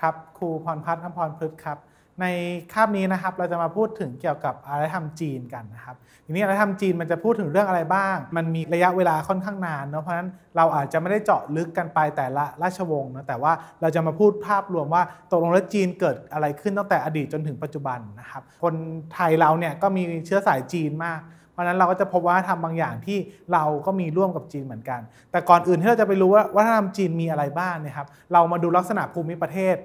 ครับ ครูพรพัฒน์อพรพฤกษครับ ในคาบนี้นะครับ เราจะมาพูดถึงเกี่ยวกับอารยธรรมจีนกันนะครับ ทีนี้อารยธรรมจีนมันจะพูดถึงเรื่องอะไรบ้าง มันมีระยะเวลาค่อนข้างนานเนาะเพราะฉะนั้นเราอาจจะไม่ได้เจาะลึกกันไปแต่ละราชวงศ์นะแต่ว่าเราจะมาพูดภาพรวมว่าตกลงแล้วจีนเกิดอะไรขึ้นตั้งแต่อดีตจนถึงปัจจุบันนะครับ คนไทยเราเนี่ยก็มีเชื้อสายจีนมากราะนั้น เราก็จะพบว่าทำบางอย่างที่เราก็มีร่วมกับจีนเหมือนกัน แต่ก่อนอื่นที่เราจะไปรู้ว่าวัฒนธรรมจีนมีอะไรบ้างนะครับ เรามาดูลักษณะภูมิประเทศ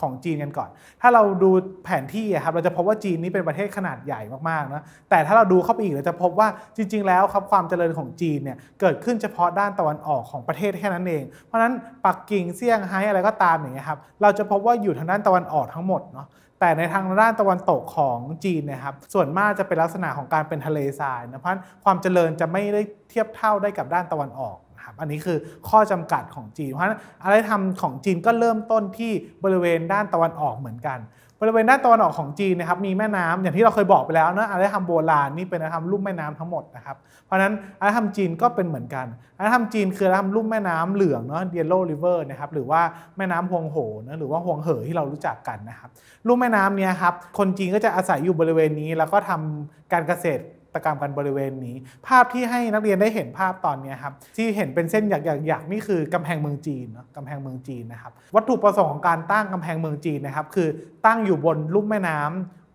ของจีนกันก่อน ถ้าเราดูแผนที่ครับเราจะพบว่าจีนนี้เป็นประเทศขนาดใหญ่มากๆนะแต่ถ้าเราดูเข้าไปอีก เราจะพบว่าจริงๆ แล้วครับความเจริญของจีนเนี่ยเกิดขึ้นเฉพาะด้านตะวันออกของประเทศแค่นั้นเอง เพราะนั้นปักกิ่งเซี่ยงไฮ้อะไรก็ตามอย่างเงี้ยครับเราจะพบว่าอยู่ทางด้านตะวันออกทั้งหมดเนาะแต่ในทางด้านตะวันตกของจีนนะครับ ส่วนมากจะเป็นลักษณะของการเป็นทะเลทรายนะเพราะความเจริญจะไม่ได้เทียบเท่าได้กับด้านตะวันออกครับ อันนี้คือข้อจำกัดของจีน เพราะฉะนั้นอารยธรรมของจีนก็เริ่มต้นที่บริเวณด้านตะวันออกเหมือนกันบริเวณด้านตะวันออกของจีนนะครับมีแม่น้ำอย่างที่เราเคยบอกไปแล้วนะอารยธรรมโบราณนี่เป็นอารยธรรมลุ่มแม่น้ำทั้งหมดนะครับเพราะฉะนั้นอารยธรรมจีนก็เป็นเหมือนกันอารยธรรมจีนคืออารยธรรมลุ่มแม่น้ำเหลืองเนาะเียโล่ริเวอร์นะครับหรือว่าแม่น้ำฮวงโหนะหรือว่าฮวงเหอที่เรารู้จักกันนะครับ ลุ่มแม่น้ำเนี่ยครับคนจีนก็จะอาศัยอยู่บริเวณนี้แล้วก็ทำการเกษตรกรรมกันบริเวณนี้ ภาพที่ให้นักเรียนได้เห็นภาพตอนนี้ครับที่เห็นเป็นเส้นหยักๆนี่คือกำแพงเมืองจีนนะกำแพงเมืองจีนนะครับ วัตถุประสงค์ของการตั้งกำแพงเมืองจีนนะครับ คือตั้งอยู่บนลุ่มแม่น้ำ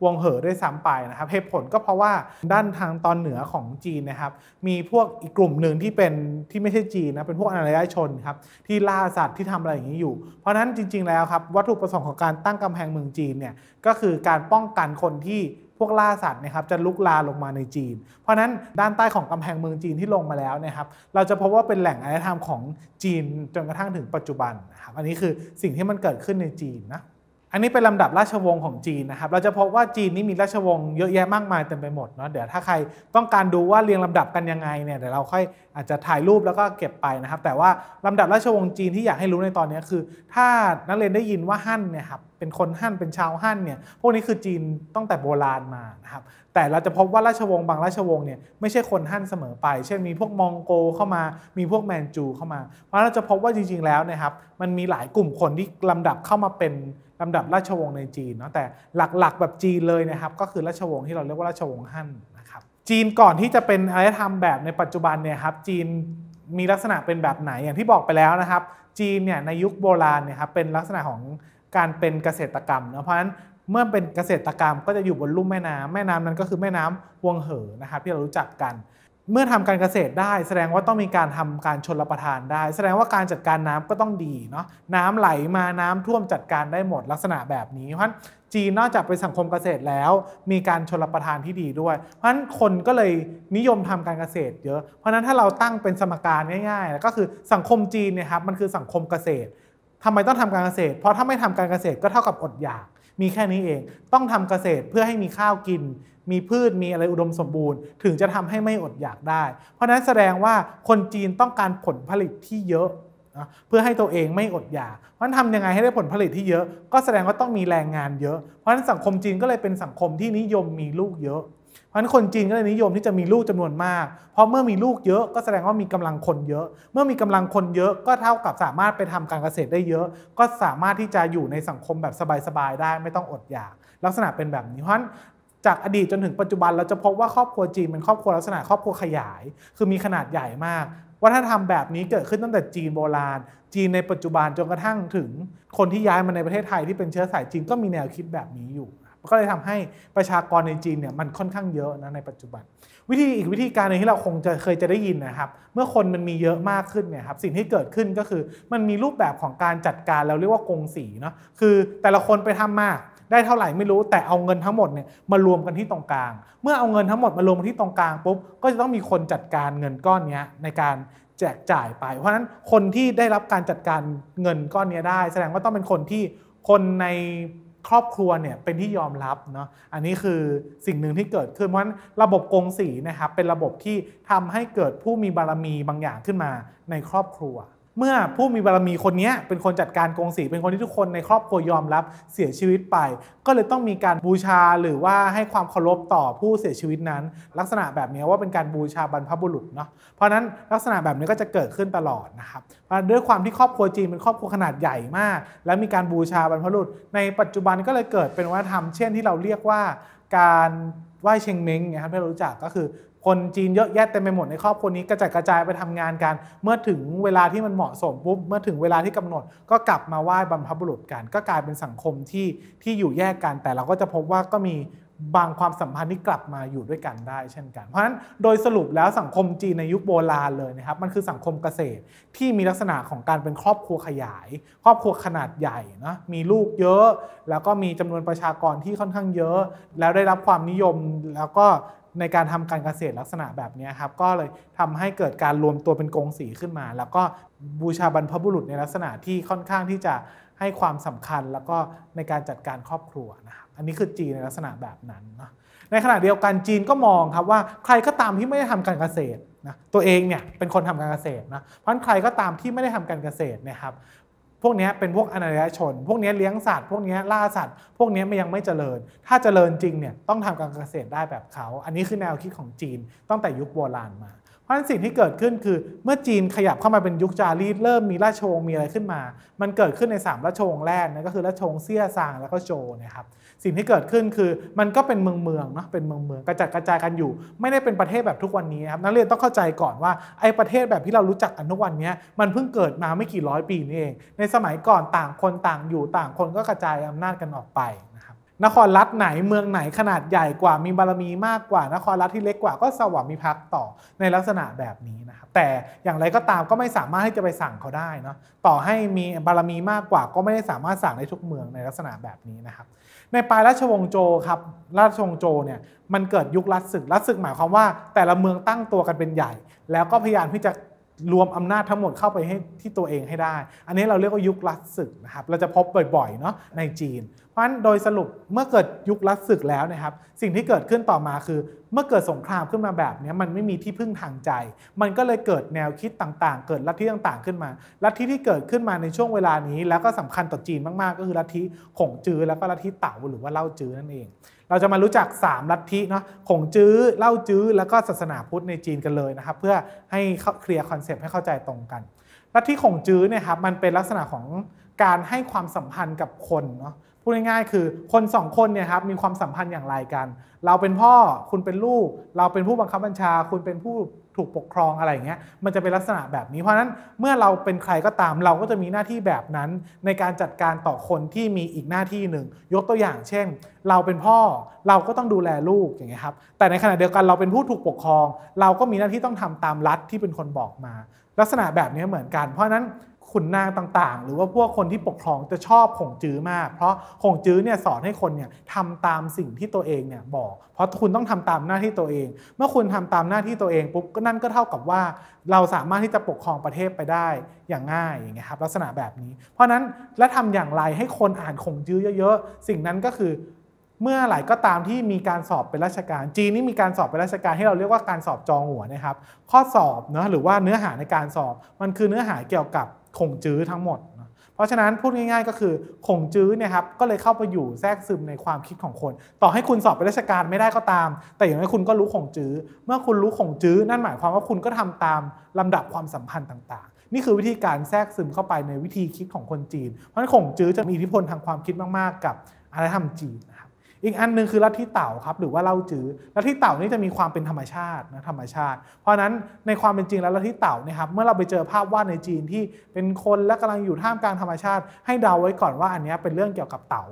วงเหอด้วยซ้ำไปนะครับเหตุผลก็เพราะว่าด้านทางตอนเหนือของจีนนะครับ มีพวกอีกกลุ่มหนึ่งที่เป็นที่ไม่ใช่จีนนะเป็นพวกอนารยชนครับที่ล่าสัตว์ที่ทำอะไรอย่างนี้อยู่ เพราะนั้นจริง ๆ แล้วครับวัตถุประสงค์ของการตั้งกำแพงเมืองจีนเนี่ยก็คือการป้องกันคนที่วกล่าสัตว์นะครับจะลุกลาลงมาในจีน เพราะนั้นด้านใต้ของกำแพงเมืองจีนที่ลงมาแล้วนะครับเราจะพบว่าเป็นแหล่งอารยธรรมของจีนจนกระทั่งถึงปัจจุบันนะครับอันนี้คือสิ่งที่มันเกิดขึ้นในจีนนะอันนี้เป็นลำดับราชวงศ์ของจีนนะครับ เราจะพบว่าจีนนี่มีราชวงศ์เยอะแยะมากมายเต็มไปหมดเนาะ เดี๋ยวถ้าใครต้องการดูว่าเรียงลำดับกันยังไงเนี่ย เดี๋ยวเราค่อยอาจจะถ่ายรูปแล้วก็เก็บไปนะครับ แต่ว่าลำดับราชวงศ์จีนที่อยากให้รู้ในตอนนี้คือ ถ้านักเรียนได้ยินว่าฮั่นเนี่ยครับ เป็นคนฮั่น เป็นชาวฮั่นเนี่ย พวกนี้คือจีนตั้งแต่โบราณมา นะครับ แต่เราจะพบว่าราชวงศ์บางราชวงศ์เนี่ยไม่ใช่คนฮั่นเสมอไป เช่นมีพวกมองโกเข้ามา มีพวกแมนจูเข้ามา เพราะเราจะพบว่าจริงๆ แล้วนะครับ มันมีหลายกลุ่มคนที่ลำดับเข้ามาเป็นลำดับราชวงศ์ในจีนเนาะแต่หลักๆ แบบจีนเลยนะครับก็คือราชวงศ์ที่เราเรียกว่าราชวงศ์ฮั่นนะครับ จีนก่อนที่จะเป็นอารยธรรมแบบในปัจจุบันเนี่ยครับ จีนมีลักษณะเป็นแบบไหนอย่างที่บอกไปแล้วนะครับ จีนเนี่ยในยุคโบราณเนี่ยครับเป็นลักษณะของการเป็นเกษตรกรรมนะเพราะฉะนั้นเมื่อเป็นเกษตรกรรมก็จะอยู่บนลุ่มแม่น้ำแม่น้ำนั้นก็คือแม่น้ำวงเหอนะครับ ที่เรารู้จักกันเมื่อทำการเกษตรได้ แสดงว่าต้องมีการทำการชนรับประทานได้ แสดงว่าการจัดการน้ำก็ต้องดีเนาะน้ำไหลมาน้ำท่วมจัดการได้หมดลักษณะแบบนี้เพราะฉะนั้นจีนนอกจากเป็นสังคมเกษตรแล้ว มีการชนรับประทานที่ดีด้วยเพราะฉะนั้นคนก็เลยนิยมทำการเกษตรเยอะเพราะฉะนั้นถ้าเราตั้งเป็นสมการง่าย ๆ ก็คือสังคมจีนเนี่ยครับมันคือสังคมเกษตรทำไมต้องทำการเกษตร เพราะถ้าไม่ทำการเกษตรก็เท่ากับอดอยากมีแค่นี้เองต้องทำเกษตรเพื่อให้มีข้าวกินมีพืชมีอะไรอุดมสมบูรณ์ถึงจะทำให้ไม่อดอยากได้ เพราะนั้นแสดงว่าคนจีนต้องการผลผลิตที่เยอะเพื่อให้ตัวเองไม่อดอยาก เพราะนั้นทำยังไงให้ได้ผลผลิตที่เยอะ ก็แสดงว่าต้องมีแรงงานเยอะ เพราะนั้นสังคมจีนก็เลยเป็นสังคมที่นิยมมีลูกเยอะ เพราะฉะนั้นคนจีนก็เลยนิยมที่จะมีลูกจำนวนมากเพราะเมื่อมีลูกเยอะ ก็แสดงว่ามีกำลังคนเยอะ เมื่อมีกำลังคนเยอะก็เท่ากับสามารถไปทำการเกษตรได้เยอะ ก็สามารถที่จะอยู่ในสังคมแบบสบายๆได้ ไม่ต้องอดอยาก ลักษณะเป็นแบบนี้เพราะะนั้นจากอดีตจนถึงปัจจุบันเราจะพบว่าครอบครัวจีนเป็นครอบครัวลักษณะครอบครัวขยาย คือมีขนาดใหญ่มาก วัฒนธรรมแบบนี้เกิดขึ้นตั้งแต่จีนโบราณ จีนในปัจจุบันจนกระทั่งถึงคนที่ย้ายมาในประเทศไทยที่เป็นเชื้อสายจีนก็มีแนวคิดแบบนี้อยู่ก็เลยทำให้ประชากรในจีนเนี่ยมันค่อนข้างเยอะนะในปัจจุบัน วิธีอีกวิธีการหนึ่งที่เราคงจะเคยจะได้ยินนะครับ เมื่อคนมันมีเยอะมากขึ้นเนี่ยครับสิ่งที่เกิดขึ้นก็คือมันมีรูปแบบของการจัดการเราเรียกว่ากงสีเนาะคือแต่ละคนไปทำมาได้เท่าไหร่ไม่รู้แต่เอาเงินทั้งหมดเนี่ยมารวมกันที่ตรงกลาง เมื่อเอาเงินทั้งหมดมารวมกันที่ตรงกลางปุ๊บก็จะต้องมีคนจัดการเงินก้อนนี้ในการแจกจ่ายไป เพราะฉะนั้นคนที่ได้รับการจัดการเงินก้อนนี้ได้ แสดงว่าต้องเป็นคนที่คนในครอบครัวเนี่ยเป็นที่ยอมรับเนาะอันนี้คือสิ่งหนึ่งที่เกิดขึ้นเพราะฉะนั้นระบบกงสีนะครับเป็นระบบที่ทำให้เกิดผู้มีบารมีบางอย่างขึ้นมาในครอบครัวเมื่อผู้มีบารมีคนนี้เป็นคนจัดการกงสีเป็นคนที่ทุกคนในครอบครัวยอมรับเสียชีวิตไป ก็เลยต้องมีการบูชาหรือว่าให้ความเคารพต่อผู้เสียชีวิตนั้น ลักษณะแบบนี้ว่าเป็นการบูชาบรรพบุรุษเนาะเพราะนั้นลักษณะแบบนี้ก็จะเกิดขึ้นตลอดนะครับด้วยความที่ครอบครัวจีนเป็นครอบครัวขนาดใหญ่มาก และมีการบูชาบรรพบุรุษในปัจจุบันก็เลยเกิดเป็นวัฒนธรรมเช่นที่เราเรียกว่าการไหว้เชงเม้งนะครับที่เรารู้จักก็คือคนจีนเยอะแยะเต็มไปหมดในครอบครัวนี้กระจัดกระจายไปทำงานกันเมื่อถึงเวลาที่มันเหมาะสมปุ๊บเมื่อถึงเวลาที่กำหนด ก็กลับมาไหว้บรรพบุรุษกันก็กลายเป็นสังคมที่ที่อยู่แยกกัน แต่เราก็จะพบว่าก็มีบางความสัมพันธ์ที่กลับมาอยู่ด้วยกันได้ เช่นกันเพราะฉะนั้นโดยสรุปแล้วสังคมจีนในยุคโบราณเลยนะครับ มันคือสังคมเกษตรที่มีลักษณะของการเป็นครอบครัวขยาย ครอบครัวขนาดใหญ่นะมีลูกเยอะ แล้วก็มีจำนวนประชากรที่ค่อนข้างเยอะแล้วได้รับความนิยมแล้วก็ในการทำการเกษตรลักษณะแบบนี้ครับก็เลยทำให้เกิดการรวมตัวเป็นกองสีขึ้นมา แล้วก็บูชาบรรพบุรุษในลักษณะที่ค่อนข้างที่จะให้ความสำคัญ แล้วก็ในการจัดการครอบครัวนะครับอันนี้คือจีนในลักษณะแบบนั้นนะในขณะเดียวกันจีนก็มองครับ ว่าใครก็ตามที่ไม่ได้ทำการเกษตรนะตัวเองเนี่ยเป็นคนทำการเกษตรนะเพราะใครก็ตามที่ไม่ได้ทำการเกษตรนะครับพวกนี้เป็นพวกอนาจชน พวกนี้เลี้ยงสัตว์ พวกนี้ล่าสัตว์ พวกนี้มันยังไม่เจริญ ถ้าเจริญจริงเนี่ยต้องทำการเกษตรได้แบบเขา อันนี้คือแนวคิดของจีนตั้งแต่ยุคโบราณมาเพราะฉะนั้นสิ่งที่เกิดขึ้นคือ เมื่อจีนขยับเข้ามาเป็นยุคจารีตเริ่มมีราชวงศ์มีอะไรขึ้นมา มันเกิดขึ้นใน3ราชวงศ์แรกนะก็คือราชวงศ์เซียซางแล้วก็โจนะครับสิ่งที่เกิดขึ้นคือมันก็เป็นเมืองเมืองเนาะเป็นเมืองเมืองกระจัดกระจายกันอยู่ ไม่ได้เป็นประเทศแบบทุกวันนี้ครับนักเรียนต้องเข้าใจก่อนว่าไอ้ประเทศแบบที่เรารู้จักกันทุกวันนี้มันเพิ่งเกิดมาไม่กี่ร้อย ปีนี่เอง ในสมัยก่อนต่างคนต่างอยู่ต่างคนก็กระจายอำนาจกันออกไปนครรัฐไหนเมืองไหนขนาดใหญ่กว่ามีบารมีมากกว่านครรัฐที่เล็กกว่าก็สวามิภักดิ์ต่อในลักษณะแบบนี้นะครับแต่อย่างไรก็ตามก็ไม่สามารถที่จะไปสั่งเขาได้เนาะต่อให้มีบารมีมากกว่าก็ไม่ได้สามารถสั่ง ในทุกเมืองในลักษณะแบบนี้นะครับในปลายราชวงศ์โจครับราชวงศ์โจเนี่ยมันเกิดยุครัฐศึกรัฐศึกหมายความว่า แต่ละเมืองตั้งตัวกันเป็นใหญ่ แล้วก็พยายามที่จะรวมอำนาจทั้งหมดเข้าไปให้ที่ตัวเองให้ได้ อันนี้เราเรียกว่ายุครัฐศึกนะครับ เราจะพบบ่อยๆ เนาะในจีน เพราะฉะนั้นโดยสรุปเมื่อเกิดยุครัฐศึกแล้วนะครับ สิ่งที่เกิดขึ้นต่อมาคือ เมื่อเกิดสงครามขึ้นมาแบบนี้มันไม่มีที่พึ่งทางใจ มันก็เลยเกิดแนวคิดต่างๆ เกิดลัทธิต่างๆขึ้นมา ลัทธิที่เกิดขึ้นมาในช่วงเวลานี้ แล้วก็สำคัญต่อจีนมากๆก็คือลัทธิขงจือแล้วก็ลัทธิเต่าหรือว่าเล่าจือนั่นเองเราจะมารู้จัก3ลัทธิเนาะ ขงจื้อ เล่าจื้อ แล้วก็ศาสนาพุทธในจีนกันเลยนะครับ เพื่อให้เคลียร์คอนเซปต์ให้เข้าใจตรงกัน ลัทธิขงจื้อเนี่ยครับ มันเป็นลักษณะของการให้ความสัมพันธ์กับคนเนาะพูดง่ายๆ คือคนสองคนเนี่ยครับมีความสัมพันธ์อย่างไรกัน เราเป็นพ่อคุณเป็นลูก เราเป็นผู้บังคับบัญชา คุณเป็นผู้ถูกปกครองอะไรอย่างเงี้ย มันจะเป็นลักษณะแบบนี้ เพราะนั้นเมื่อเราเป็นใครก็ตาม เราก็จะมีหน้าที่แบบนั้นในการจัดการต่อคนที่มีอีกหน้าที่หนึ่ง ยกตัวอย่างเช่น เราเป็นพ่อเราก็ต้องดูแลลูกอย่างเงี้ยครับ แต่ในขณะเดียวกันเราเป็นผู้ถูกปกครอง เราก็มีหน้าที่ต้องทำตามรัฐที่เป็นคนบอกมา ลักษณะแบบนี้เหมือนกัน เพราะนั้นขุนนางต่างๆ หรือว่าพวกคนที่ปกครองจะชอบขงจื้อมาก เพราะขงจื้อเนี่ยสอนให้คนเนี่ยทำตามสิ่งที่ตัวเองเนี่ยบอก เพราะคุณต้องทำตามหน้าที่ตัวเอง เมื่อคุณทำตามหน้าที่ตัวเองปุ๊บก็นั่นก็เท่ากับว่าเราสามารถที่จะปกครองประเทศไปได้อย่างง่ายอย่างเงี้ยครับลักษณะแบบนี้ เพราะนั้นและทำอย่างไรให้คนอ่านขงจื้อเยอะ ๆ สิ่งนั้นก็คือเมื่อไหร่ก็ตามที่มีการสอบเป็นราชการ จีนนี่มีการสอบเป็นราชการที่เราเรียกว่าการสอบจองหัวนะครับ ข้อสอบเนะหรือว่าเนื้อหาในการสอบมันคือเนื้อหาเกี่ยวกับคงจื้อทั้งหมด เพราะฉะนั้นพูดง่ายๆ ก็คือคงจื้อเนี่ยครับก็เลยเข้าไปอยู่แทรกซึมในความคิดของคน ต่อให้คุณสอบไปราชการไม่ได้ก็ตาม แต่อย่างน้อยคุณก็รู้คงจื้อ เมื่อคุณรู้คงจื้อนั่นหมายความว่าคุณก็ทำตามลำดับความสัมพันธ์ต่าง ๆ นี่คือวิธีการแทรกซึมเข้าไปในวิธีคิดของคนจีน เพราะฉะนั้นขงจื้อจะมีอิทธิพลทางความคิดมากๆ กับอารยธรรมจีนอีกอันหนึ่งคือลัทธิเต่าครับหรือว่าเล่าจือลัทธิเต่านี่จะมีความเป็นธรรมชาตินะธรรมชาติ เพราะนั้นในความเป็นจริงแล้วลัทธิเต่านะครับเมื่อเราไปเจอภาพวาดในจีนที่เป็นคนและกำลังอยู่ท่ามกลางธรรมชาติ ให้เดาไว้ก่อนว่าอันนี้เป็นเรื่องเกี่ยวกับเต่า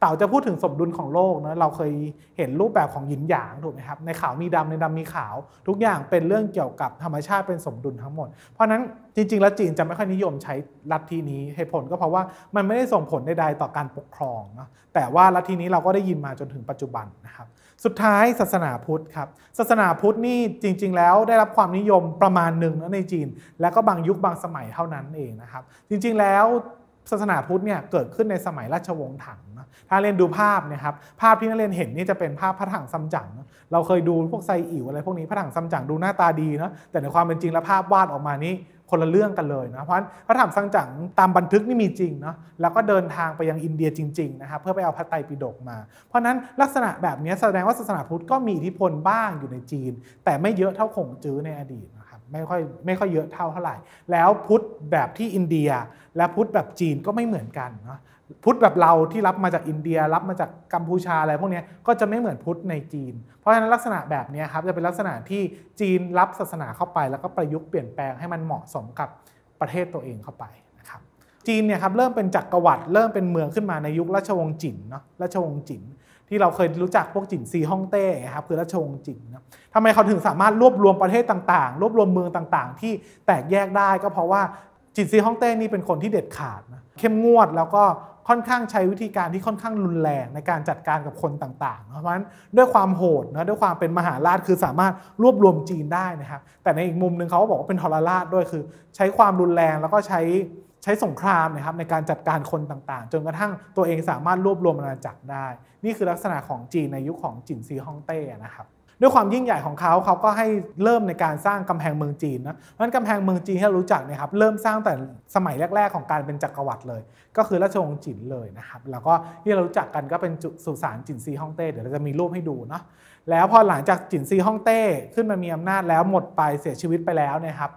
เต่าจะพูดถึงสมดุลของโลกนะ เราเคยเห็นรูปแบบของหยินหยางถูกไหมครับ ในขาวมีดำในดำมีขาวทุกอย่างเป็นเรื่องเกี่ยวกับธรรมชาติเป็นสมดุลทั้งหมด เพราะนั้นจริงๆ แล้วจีนจะไม่ค่อยนิยมใช้ลัทธินี้เหตุผลก็เพราะว่ามันไม่ได้ส่งผลใดๆต่อการปกครองนะแต่ว่าลัทธินี้เราก็ได้ยินมาจนถึงปัจจุบันนะครับ สุดท้ายศาสนาพุทธครับ ศาสนาพุทธนี่จริง ๆแล้วได้รับความนิยมประมาณหนึ่งนะในจีน และก็บางยุคบางสมัยเท่านั้นเองนะครับ จริงๆแล้วศาสนาพุทธเนี่ยเกิดขึ้นในสมัยราชวงศ์ถังถ้าเล่นดูภาพนะครับภาพที่นักเรียนเห็นนี่จะเป็นภาพพระถังซัมจั๋งเราเคยดูพวกไซอิ๋วอะไรพวกนี้พระถังซัมจั๋งดูหน้าตาดีนะแต่ในความเป็นจริงแล้วภาพวาดออกมานี้คนละเรื่องกันเลยนะเพราะฉะนั้นพระถังซัมจั๋งตามบันทึกนี่มีจริงเนาะแล้วก็เดินทางไปยังอินเดียจริงๆนะครับ เพื่อไปเอาพระไตรปิฎกมา เพราะนั้นลักษณะแบบนี้แสดงว่าศาสนาพุทธก็มีอิทธิพลบ้างอยู่ในจีน แต่ไม่เยอะเท่าขงจื้อในอดีตนะครับไม่ค่อยไม่ค่อยเยอะเท่าเท่าไหร่ แล้วพุทธแบบที่อินเดีย และพุทธแบบจีนก็ไม่เหมือนกันเนาะพุทธแบบเราที่รับมาจากอินเดียรับมาจากกัมพูชาอะไรพวกนี้ก็จะไม่เหมือนพุทธในจีน เพราะฉะนั้นลักษณะแบบนี้ครับจะเป็นลักษณะที่จีนรับศาสนาเข้าไปแล้วก็ประยุกต์เปลี่ยนแปลงให้มันเหมาะสมกับประเทศตัวเองเข้าไปนะครับจีนเนี่ยครับเริ่มเป็นจักรวรรดิเริ่มเป็นเมืองขึ้นมาในยุคราชวงศ์จินเนาะราชวงศ์จินที่เราเคยรู้จักพวกจินซีฮ่องเต้ครับคือราชวงศ์จินนะทำไมเขาถึงสามารถรวบรวมประเทศต่างๆ รวบรวมเมืองต่างๆ ที่แตกแยกได้ ก็เพราะว่าจินซีฮ่องเต้นี่เป็นคนที่เด็ดขาดนะเข้มงวดแล้วก็ค่อนข้างใช้วิธีการที่ค่อนข้างรุนแรง ในการจัดการกับคนต่างๆ เพราะฉะนั้นด้วยความโหดนะด้วยความเป็นมหาราชคือสามารถรวบรวมจีนได้นะครับ แต่ในอีกมุมหนึ่งเขาก็บอกว่าเป็นทรราชด้วย คือใช้ความรุนแรงแล้วก็ใช้ใช้สงครามนะครับในการจัดการคนต่างๆจนกระทั่งตัวเองสามารถรวบรวมอาณาจักรได้ นี่คือลักษณะของจีนในยุคขของจินซีฮ่องเต้นะครับด้วยความยิ่งใหญ่ของเขาเขาก็ให้เริ่มในการสร้างกำแพงเมืองจีนนะเพราะนั้นกำแพงเมืองจีนที่เรารู้จักเนี่ยครับ เริ่มสร้างแต่สมัยแรกๆ ของการเป็นจักรวรรดิเลย ก็คือราชวงศ์จินเลยนะครับ แล้วก็ที่เรารู้จักกันก็เป็นสุสานจินซีฮ่องเต้เดี๋ยวเราจะมีรูปให้ดูเนาะแล้วพอหลังจากจินซีฮ่องเต้ขึ้นมามีอำนาจแล้วหมดไปเสียชีวิตไปแล้วนะครับ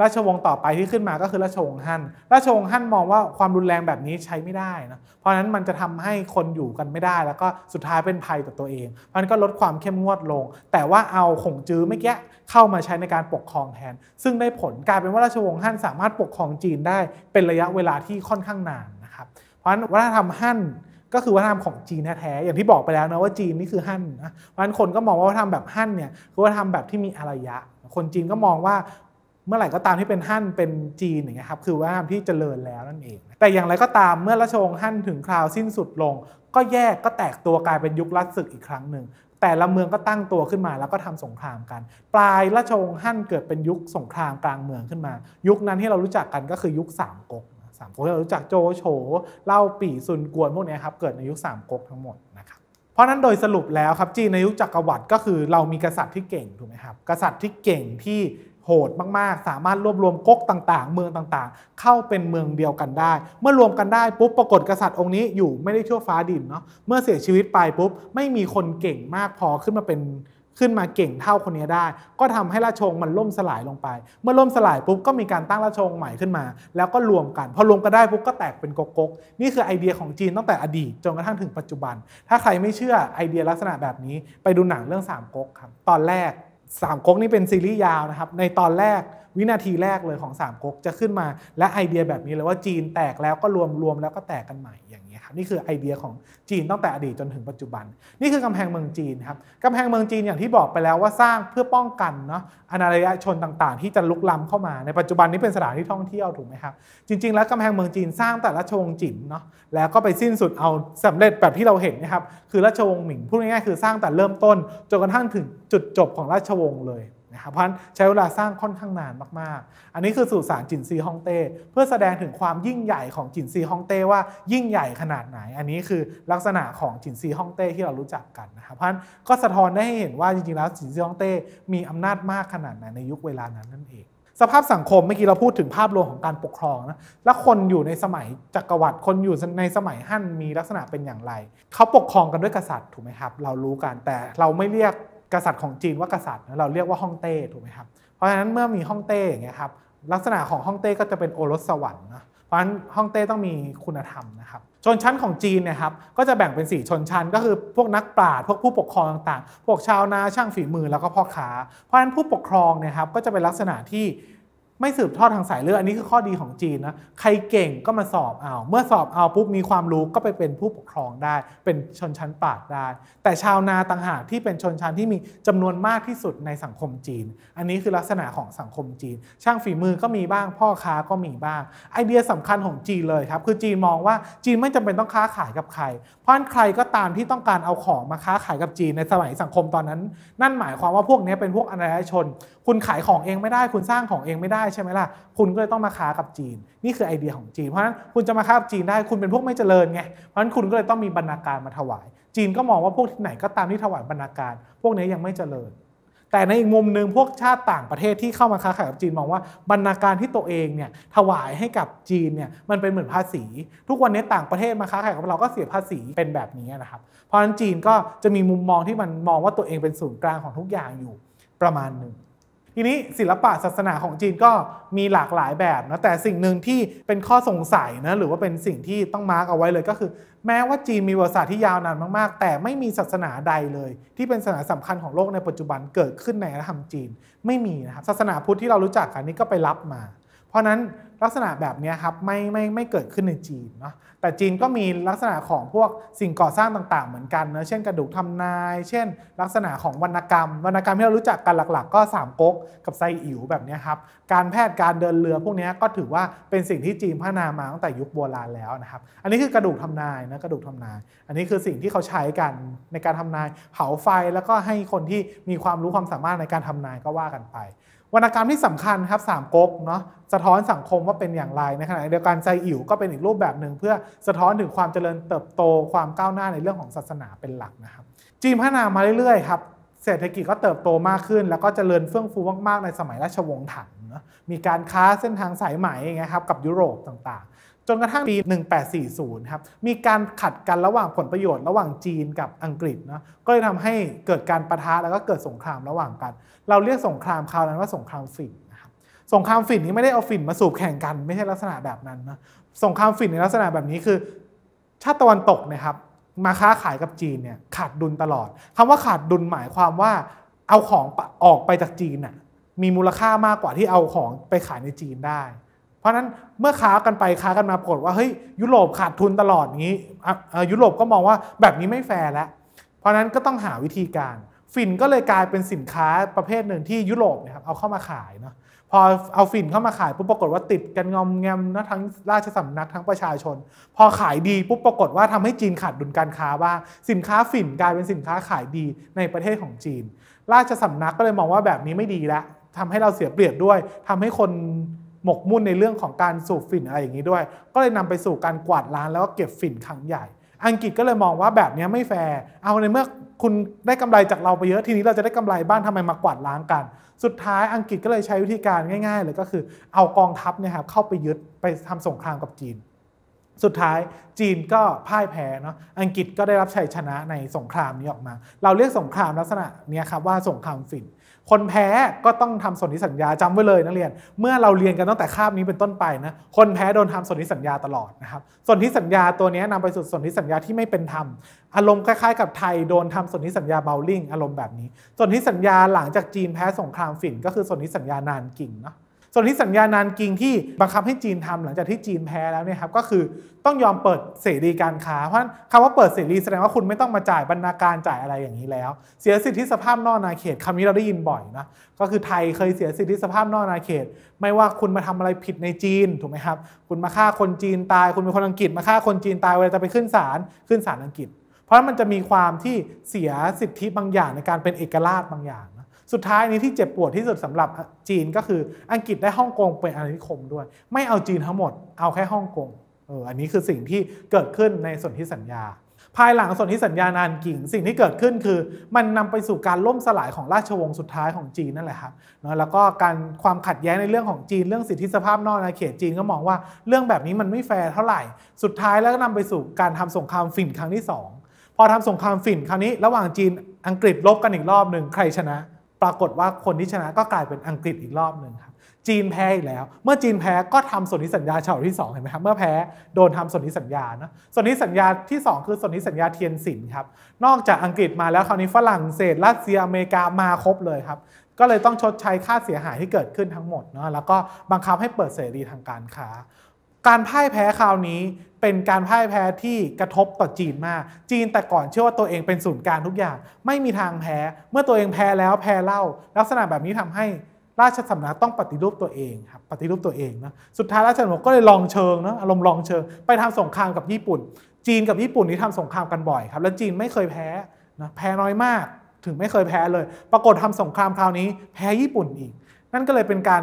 ราชวงศ์ต่อไปที่ขึ้นมาก็คือราชวงศ์ฮั่น ราชวงศ์ฮั่นมองว่าความรุนแรงแบบนี้ใช้ไม่ได้นะ เพราะนั้นมันจะทำให้คนอยู่กันไม่ได้แล้วก็สุดท้ายเป็นภัยต่อตัวเองมันก็ลดความเข้มงวดลง แต่ว่าเอาขงจื้อไม่แก้เข้ามาใช้ในการปกครองแทน ซึ่งได้ผลกลายเป็นว่าราชวงศ์ฮั่นสามารถปกครองจีนได้เป็นระยะเวลาที่ค่อนข้างนานนะครับ เพราะฉะนั้นวัฒนธรรมฮั่นก็คือวัฒนธรรมของจีนแท้ๆอย่างที่บอกไปแล้วนะว่าจีนนี่คือฮั่นนะ เพราะฉะนั้นคนก็มองว่าวัฒนธรรมแบบฮั่นเนี่ยคือวัฒนธรรมแบบที่มีอารยะ คนจีนก็มองว่าเมื่อไหร่ก็ตามที่เป็นฮั่นเป็นจีนอย่างเงี้ยครับคือว่าที่เจริญแล้วนั่นเอง แต่อย่างไรก็ตามเมื่อราชวงศ์ฮั่นถึงคราวสิ้นสุดลง ก็แยกก็แตกตัวกลายเป็นยุครัฐศึกอีกครั้งหนึ่งแต่ละเมืองก็ตั้งตัวขึ้นมา แล้วก็ทำสงครามกัน ปลายราชวงศ์ฮั่นเกิดเป็นยุคสงครามกลางเมืองขึ้นมา ยุคนั้นที่เรารู้จักกันก็คือยุคสามก๊กสามก๊กเรารู้จักโจโฉเล่าปี่ซุนกวนพวกนี้ครับเกิดในยุคสามก๊กทั้งหมดนะครับเพราะนั้นโดยสรุปแล้วครับจีนในยุคจักรวรรดิก็คือ เรามีกษัตริย์ที่เก่งถูกไหมครับกษัตริย์ที่เก่งที่โหดมากๆ สามารถรวบรวมก๊กต่างๆ เมืองต่างๆ เข้าเป็นเมืองเดียวกันได้ เมื่อรวมกันได้ปุ๊บ ปรากฏกษัตริย์องค์นี้อยู่ไม่ได้ชั่วฟ้าดินเนาะ เมื่อเสียชีวิตไปปุ๊บ ไม่มีคนเก่งมากพอขึ้นมาเป็นขึ้นมาเก่งเท่าคนนี้ได้ ก็ทำให้ราชวงศ์มันล่มสลายลงไป เมื่อ ล่มสลายปุ๊บ ก็มีการ ตั้งราชวงศ์ใหม่ขึ้นมา แล้วก็รวมกัน พอรวมกันได้ปุ๊บ ก็แตกเป็นก๊กกนี่คือไอเดียของจีนตั้งแต่อดีตจนกระทั่งถึงปัจจุบัน ถ้าใครไม่เชื่อไอเดียลักษณะแบบนี้ ไปดูหนังเรื่อง3ก๊กครับตอนแรกสามก๊กนี่เป็นซีรีส์ยาวนะครับในตอนแรกวินาทีแรกเลยของสามก๊กจะขึ้นมา และไอเดียแบบนี้เลยว่าจีนแตกแล้วก็รวมรวมแล้วก็แตกกันใหม่อย่างนี่คือไอเดียของจีนตั้งแต่อดีตจนถึงปัจจุบัน นี่คือกำแพงเมืองจีนครับ กำแพงเมืองจีน อย่างที่บอกไปแล้วว่าสร้างเพื่อป้องกันเนาะ อนาระยชนต่างๆที่จะลุกล้ำเข้ามา ในปัจจุบันนี้เป็นสถานที่ท่องเที่ยวถูกไหมครับ จริงๆ แล้วกำแพงเมืองจีนสร้างแต่ละชวงจิ๋นเนาะ แล้วก็ไปสิ้นสุดเอาสำเร็จแบบที่เราเห็นนะครับ คือราชวงศ์หมิง พูดง่ายๆคือสร้างแต่เริ่มต้นจนกระทั่งถึงจุดจบของราชวงศ์เลยนะครับเพราะฉะนั้นใช้เวลาสร้างค่อนข้างนานมากๆ อันนี้คือสุสานจินซีฮ่องเต้เพื่อแสดงถึงความยิ่งใหญ่ของจินซีฮ่องเต้ว่ายิ่งใหญ่ขนาดไหน อันนี้คือลักษณะของจินซีฮ่องเต้ที่เรารู้จักกันนะครับเพราะฉะนั้นก็สะท้อนได้ให้เห็นว่าจริงๆ แล้วจินซีฮ่องเต้มีอำนาจมากขนาดไหนในยุคเวลานั้นนั่นเอง สภาพสังคมเมื่อกี้เราพูดถึงภาพรวมของการปกครองนะและคนอยู่ในสมัยจักรวรรดิคนอยู่ในสมัยฮั่นมีลักษณะเป็นอย่างไรเขาปกครองกันด้วยกษัตริย์ถูกไหมครับ เรารู้กันแต่เราไม่เรียกกษัตริย์ของจีนว่ากษัตริย์ เราเรียกว่าฮ่องเต้ถูกไหมครับเพราะฉะนั้นเมื่อมีฮ่องเต้อย่างเงี้ยครับลักษณะของฮ่องเต้ก็จะเป็นโอรสสวรรค์นะเพราะฉะนั้นฮ่องเต้ต้องมีคุณธรรมนะครับชนชั้นของจีนนะครับก็จะแบ่งเป็น4ชนชั้นก็คือพวกนักปราชญ์พวกผู้ปกครองต่างๆพวกชาวนาช่างฝีมือแล้วก็พ่อค้า เพราะฉะนั้นผู้ปกครองเนี่ยครับก็จะเป็นลักษณะที่ไม่สืบทอดทางสายเลือด อันนี้คือข้อดีของจีนนะ ใครเก่งก็มาสอบเอา เมื่อสอบเอาปุ๊บมีความรู้ก็ไปเป็นผู้ปกครองได้ เป็นชนชั้นปากได้ แต่ชาวนาต่างหากที่เป็นชนชั้นที่มีจำนวนมากที่สุดในสังคมจีน อันนี้คือลักษณะของสังคมจีน ช่างฝีมือก็มีบ้าง พ่อค้าก็มีบ้าง ไอเดียสำคัญของจีนเลยครับ คือจีนมองว่าจีนไม่จำเป็นต้องค้าขายกับใคร เพราะนนั้ใครก็ตามที่ต้องการเอาของมาค้าขายกับจีนในสมัยสังคมตอนนั้น นั่นหมายความว่าพวกนี้เป็นพวกอนารชนคุณขายของเองไม่ได้ คุณสร้างของเองไม่ได้ใช่ไหมล่ะ คุณก็เลยต้องมาค้ากับจีน นี่คือไอเดียของจีน เพราะฉะนั้นคุณจะมาค้ากับจีนได้ คุณเป็นพวกไม่เจริญไง เพราะฉะนั้นคุณก็เลยต้องมีบรรณาการมาถวาย จีนก็มองว่าพวกที่ไหนก็ตามที่ถวายบรรณาการ พวกนี้ยังไม่เจริญ แต่ในอีกมุมหนึ่งพวกชาติต่างประเทศที่เข้ามาค้าขายกับจีนมองว่าบรรณาการที่ตัวเองเนี่ยถวายให้กับจีนเนี่ยมันเป็นเหมือนภาษี ทุกวันนี้ต่างประเทศมาค้าขายกับเราก็เสียภาษีเป็นแบบนี้นะครับ เพราะฉะนั้นจีนก็จะมีมุมมองที่มันมองว่าตัวเองเป็นศูนย์กลางของทุกอย่างอยู่ประมาณหนึ่งทีนี้ศิลปะศาสนาของจีนก็มีหลากหลายแบบนะแต่สิ่งหนึ่งที่เป็นข้อสงสัยนะหรือว่าเป็นสิ่งที่ต้องมาร์กเอาไว้เลยก็คือ แม้ว่าจีนมีประวัติศาสตร์ที่ยาวนานมากๆ แต่ไม่มีศาสนาใดเลย ที่เป็นศาสนาสำคัญของโลกในปัจจุบัน เกิดขึ้นในอารยธรรมจีนไม่มีนะครับศาสนาพุทธที่เรารู้จักกันนี้ก็ไปรับมา เพราะนั้นลักษณะแบบนี้ครับไม่ไม่ไม่เกิดขึ้นในจีนเนาะแต่จีนก็มีลักษณะของพวกสิ่งก่อสร้างต่างๆ เหมือนกันนะเช่นกระดูกทำนาย เช่นลักษณะของวรรณกรรมวรรณกรรมที่เรารู้จักกันหลักๆ ก็สามก๊กกับไซอิ๋วแบบนี้ครับ การแพทย์การเดินเรือพวกนี้ก็ถือว่าเป็นสิ่งที่จีนพัฒนามาตั้งแต่ยุคโบราณแล้วนะครับอันนี้คือกระดูกทำนายนะกระดูกทำนาย อันนี้คือสิ่งที่เขาใช้กันในการทำนายเผาไฟแล้วก็ให้คนที่มีความรู้ความสามารถในการทำนายก็ว่ากันไปวรรณกรรมที่สำคัญครับสามก๊กเนาะสะท้อนสังคมว่าเป็นอย่างไรในขณะเดียวกันใจอิ๋วก็เป็นอีกรูปแบบหนึ่งเพื่อสะท้อนถึงความเจริญเติบโตความก้าวหน้าในเรื่องของศาสนาเป็นหลักนะครับ จีนพัฒนามาเรื่อยๆครับเศรษฐกิจก็เติบโตมากขึ้นแล้วก็เจริญเฟื่องฟูมากๆในสมัยราชวงศ์ถังนะมีการค้าเส้นทางสายไหมอย่างเงี้ยครับกับยุโรปต่างจนกระทั่งปี 1840 ครับ มีการขัดกันระหว่างผลประโยชน์ระหว่างจีนกับอังกฤษนะก็เลยทำให้เกิดการประทะแล้วก็เกิดสงครามระหว่างกัน เราเรียกสงครามคราวนั้น ว่าสงครามฝิ่นนะครับ สงครามฝิ่นนี้ไม่ได้เอาฝิ่นมาสูบแข่งกันไม่ใช่ลักษณะแบบนั้นนะ สงครามฝิ่นในลักษณะแบบนี้คือ ชาติตะวันตกนะครับ มาค้าขายกับจีนเนี่ยขาดดุลตลอด คำว่าขาดดุลหมายความว่า เอาของออกไปจากจีนน่ะมีมูลค่ามากกว่าที่เอาของไปขายในจีนได้เพราะนั้นเมื่อค้ากันไปค้ากันมาปรากฏ ว่าเฮ้ยยุโรปขาดทุนตลอดงี้ ยุโรปก็มองว่าแบบนี้ไม่แฟร์แล้วเพราะนั้นก็ต้องหาวิธีการฝิ่นก็เลยกลายเป็นสินค้าประเภทหนึ่งที่ยุโรปนะครับเอาเข้ามาขายเนาะพอเอาฝิ่นเข้ามาขายปุ๊บปรากฏว่าติดกันงอมแงมนะทั้งราชสำนักทั้งประชาชน พอขายดีปุ๊บปรากฏว่าทำให้จีนขาดดุลการค้าว่า สินค้าฝิ่นกลายเป็นสินค้าขายดีในประเทศของจีน ราชสำนักก็เลยมองว่าแบบนี้ไม่ดีแล้วทำให้เราเสียเปรียบด้วยทำให้คนหมกมุ่นในเรื่องของการสูบฝิ่นอะไรอย่างนี้ด้วย ก็เลยนำไปสู่การกวาดล้างแล้วก็เก็บฝิ่นครั้งใหญ่ อังกฤษก็เลยมองว่าแบบนี้ไม่แฟร์เอาในเมื่อคุณได้กำไรจากเราไปเยอะทีนี้เราจะได้กำไรบ้างทำไมมากวาดล้างกัน สุดท้ายอังกฤษก็เลยใช้วิธีการง่ายๆเลยก็คือ เอากองทัพเนี่ยครับ เข้าไปยึดไปทำสงครามกับจีน สุดท้ายจีนก็พ่ายแพ้เนาะอังกฤษก็ได้รับชัยชนะในสงครามนี้ออกมา เราเรียกสงครามลักษณะนี้ครับว่าสงครามฝิ่นคนแพ้ก็ต้องทำสนธิสัญญาจำไว้เลยนักเรียน เมื่อเราเรียนกันตั้งแต่คาบนี้เป็นต้นไปนะคนแพ้โดนทำสนธิสัญญาตลอดนะครับสนธิสัญญาตัวนี้นำไปสู่สนธิสัญญาที่ไม่เป็นธรรมอารมณ์คล้ายๆกับไทยโดนทำสนธิสัญญาเบลลิง อารมณ์แบบนี้สนธิสัญญาหลังจากจีนแพ้สงครามฝิ่น ก็คือสนธิสัญญานานกิ่งเนาะส่วนที่สัญญานานกิงที่บังคับให้จีนทำหลังจากที่จีนแพ้แล้วเนี่ยครับก็คือต้องยอมเปิดเสรีการค้าเพราะคำว่าเปิดเสรีแสดงว่าคุณไม่ต้องมาจ่ายบรรณาการจ่ายอะไรอย่างนี้แล้ว เสียสิทธิสภาพนอกนาเขตคำนี้เราได้ยินบ่อยนะก็คือไทยเคยเสียสิทธิสภาพนอกนาเขต ไม่ว่าคุณมาทำอะไรผิดในจีนถูกไหมครับคุณมาฆ่าคนจีนตาย คุณเป็นคนอังกฤษ มาฆ่าคนจีนตายเวลาจะไปขึ้นศาลขึ้นศาลอังกฤษ เพราะมันจะมีความที่เสียสิทธิบางอย่างในการเป็นเอกราชบางอย่างนะสุดท้ายนี้ที่เจ็บปวดที่สุดสำหรับจีนก็คืออังกฤษได้ฮ่องกงเป็นอาณานิคมด้วย ไม่เอาจีนทั้งหมดเอาแค่ฮ่องกงเอออันนี้คือสิ่งที่เกิดขึ้นในสนธิสัญญา ภายหลังสนธิสัญญานานกิงสิ่งที่เกิดขึ้นคือ มันนำไปสู่การล่มสลายของราชวงศ์สุดท้ายของจีนนั่นแหละครับแล้วก็การความขัดแย้งในเรื่องของจีนเรื่องสิทธิสภาพนอกอาเขตจีนก็มองว่า เรื่องแบบนี้มันไม่แฟร์เท่าไหร่ สุดท้ายแล้วก็นำไปสู่การทำสงครามฝิ่นครั้งที่2พอทำสงครามฝิ่นคราวนี้ ระหว่างจีนอังกฤษลบกันอีกรอบหนึ่งใครชนะปรากฏว่าคนที่ชนะก็กลายเป็นอังกฤษอีกรอบหนึ่งครับจีนแพ้อีกแล้ว เมื่อจีนแพ้ก็ทำสนธิสัญญาฉบับที่2เห็นไหมครับเมื่อแพ้โดนทำสนธิสัญญาเนาะสนธิสัญญาที่ 2 คือสนธิสัญญาเทียนสินครับนอกจากอังกฤษมาแล้วคราวนี้ฝรั่งเศสรัสเซียอเมริกามาครบเลยครับ ก็เลยต้องชดใช้ค่าเสียหายที่เกิดขึ้นทั้งหมดเนาะแล้วก็บังคับให้เปิดเสรีทางการค้า การพ่ายแพ้คราวนี้เป็นการพ่ายแพ้ที่กระทบต่อจีนมาก จีนแต่ก่อนเชื่อว่าตัวเองเป็นศูนย์กลางทุกอย่างไม่มีทางแพ้ เมื่อตัวเองแพ้แล้วแพ้เล่า ลักษณะแบบนี้ทำให้ราชสำนักต้องปฏิรูปตัวเองครับปฏิรูปตัวเองนะสุดท้ายราชสำนักก็เลยลองเชิงนะอารมณ์ลองเชิง ไปทำสงครามกับญี่ปุ่น จีนกับญี่ปุ่นนี่ทำสงครามกันบ่อยครับแล้วจีนไม่เคยแพ้นะแพ้น้อยมากถึงไม่เคยแพ้เลย ปรากฏทำสงครามคราวนี้แพ้ญี่ปุ่นอีก นั่นก็เลยเป็นการ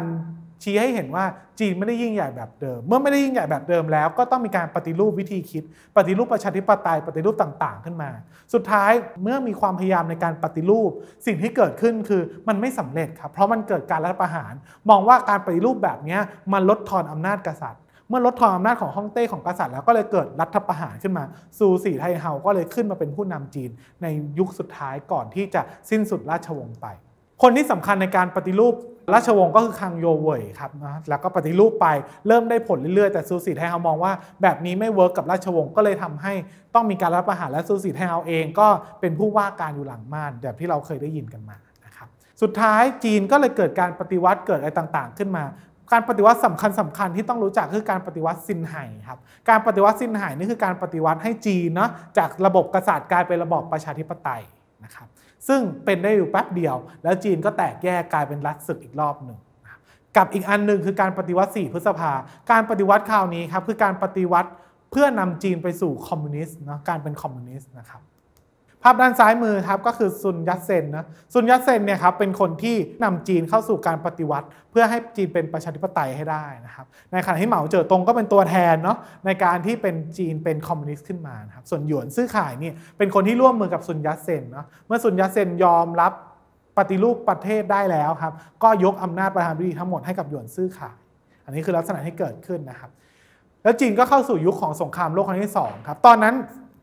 ชี้ให้เห็นว่าจีนไม่ได้ยิ่งใหญ่แบบเดิม เมื่อไม่ได้ยิ่งใหญ่แบบเดิมแล้วก็ต้องมีการปฏิรูปวิธีคิด ปฏิรูปประชาธิปไตยปฏิรูปต่าง ๆ ขึ้นมา สุดท้ายเมื่อมีความพยายามในการปฏิรูป สิ่งที่เกิดขึ้นคือมันไม่สำเร็จครับเพราะมันเกิดการรัฐประหาร มองว่าการปฏิรูปแบบนี้มันลดทอนอำนาจกษัตริย์ เมื่อลดทอนอำนาจของฮ่องเต้ ของกษัตริย์ แล้วก็เลยเกิดรัฐประหารขึ้นมาซูสีไทเฮาก็เลยขึ้นมาเป็นผู้นำจีนในยุคสุดท้ายก่อนที่จะสิ้นสุดราชวงศ์ไป คนที่สำคัญในการปฏิรูปราชวงศ์ก็คือคังโยเว่ยครับนะแล้วก็ปฏิรูปไปเริ่มได้ผลเรื่อยๆแต่ซูสีแทเฮามองว่า แบบนี้ไม่เวิร์กกับราชวงศ์ก็เลยทำให้ ต้องมีการรับประหารและซูสีแทเฮาเอง ก็เป็นผู้ว่าการอยู่หลังม่านแบบที่เราเคยได้ยินกันมานะครับ สุดท้ายจีนก็เลยเกิดการปฏิวัติเกิดอะไรต่างๆ ขึ้นมา การปฏิวัติสำคัญสำคัญที่ต้องรู้จักคือ การปฏิวัติซินไห่ครับ การปฏิวัติซินไห่นี่คือการปฏิวัติให้จีนเนาะจากระบบกษัตริย์กลายเป็นระบบประชาธิปไตยนะครับซึ่งเป็นได้อยู่แป๊บเดียว แล้วจีนก็แตกแยกกลายเป็นรัฐศึกอีกรอบหนึ่ง กับอีกอันหนึ่งคือการปฏิวัติ4พฤษภา การปฏิวัติคราวนี้ครับคือการปฏิวัติเพื่อนำจีนไปสู่คอมมิวนิสต์นะการเป็นคอมมิวนิสต์นะครับภาพด้านซ้ายมือครับก็คือซุนยัตเซนนะซุนยัตเซนเนี่ยครับเป็นคนที่นำจีนเข้าสู่การปฏิวัติ เพื่อให้จีนเป็นประชาธิปไตยให้ได้นะครับ ในขณะที่เหมาเจ๋อตงก็เป็นตัวแทนเนาะในการที่เป็นจีนเป็นคอมมิวนิสต์ขึ้นมาครับ ส่วนหยวนซื่อข่ายเนี่ยเป็นคนที่ร่วมมือกับซุนยัตเซนเนาะเมื่อซุนยัตเซนยอมรับปฏิรูปประเทศได้แล้วครับ ก็ยกอำนาจประธานาธิบดีทั้งหมดให้กับหยวนซื่อข่ายอันนี้คือลักษณะที่เกิดขึ้นนะครับแล้วจีนก็เข้าสู่ยุคของสงครามโลกครั้งที่2ครับ ตอนนั้น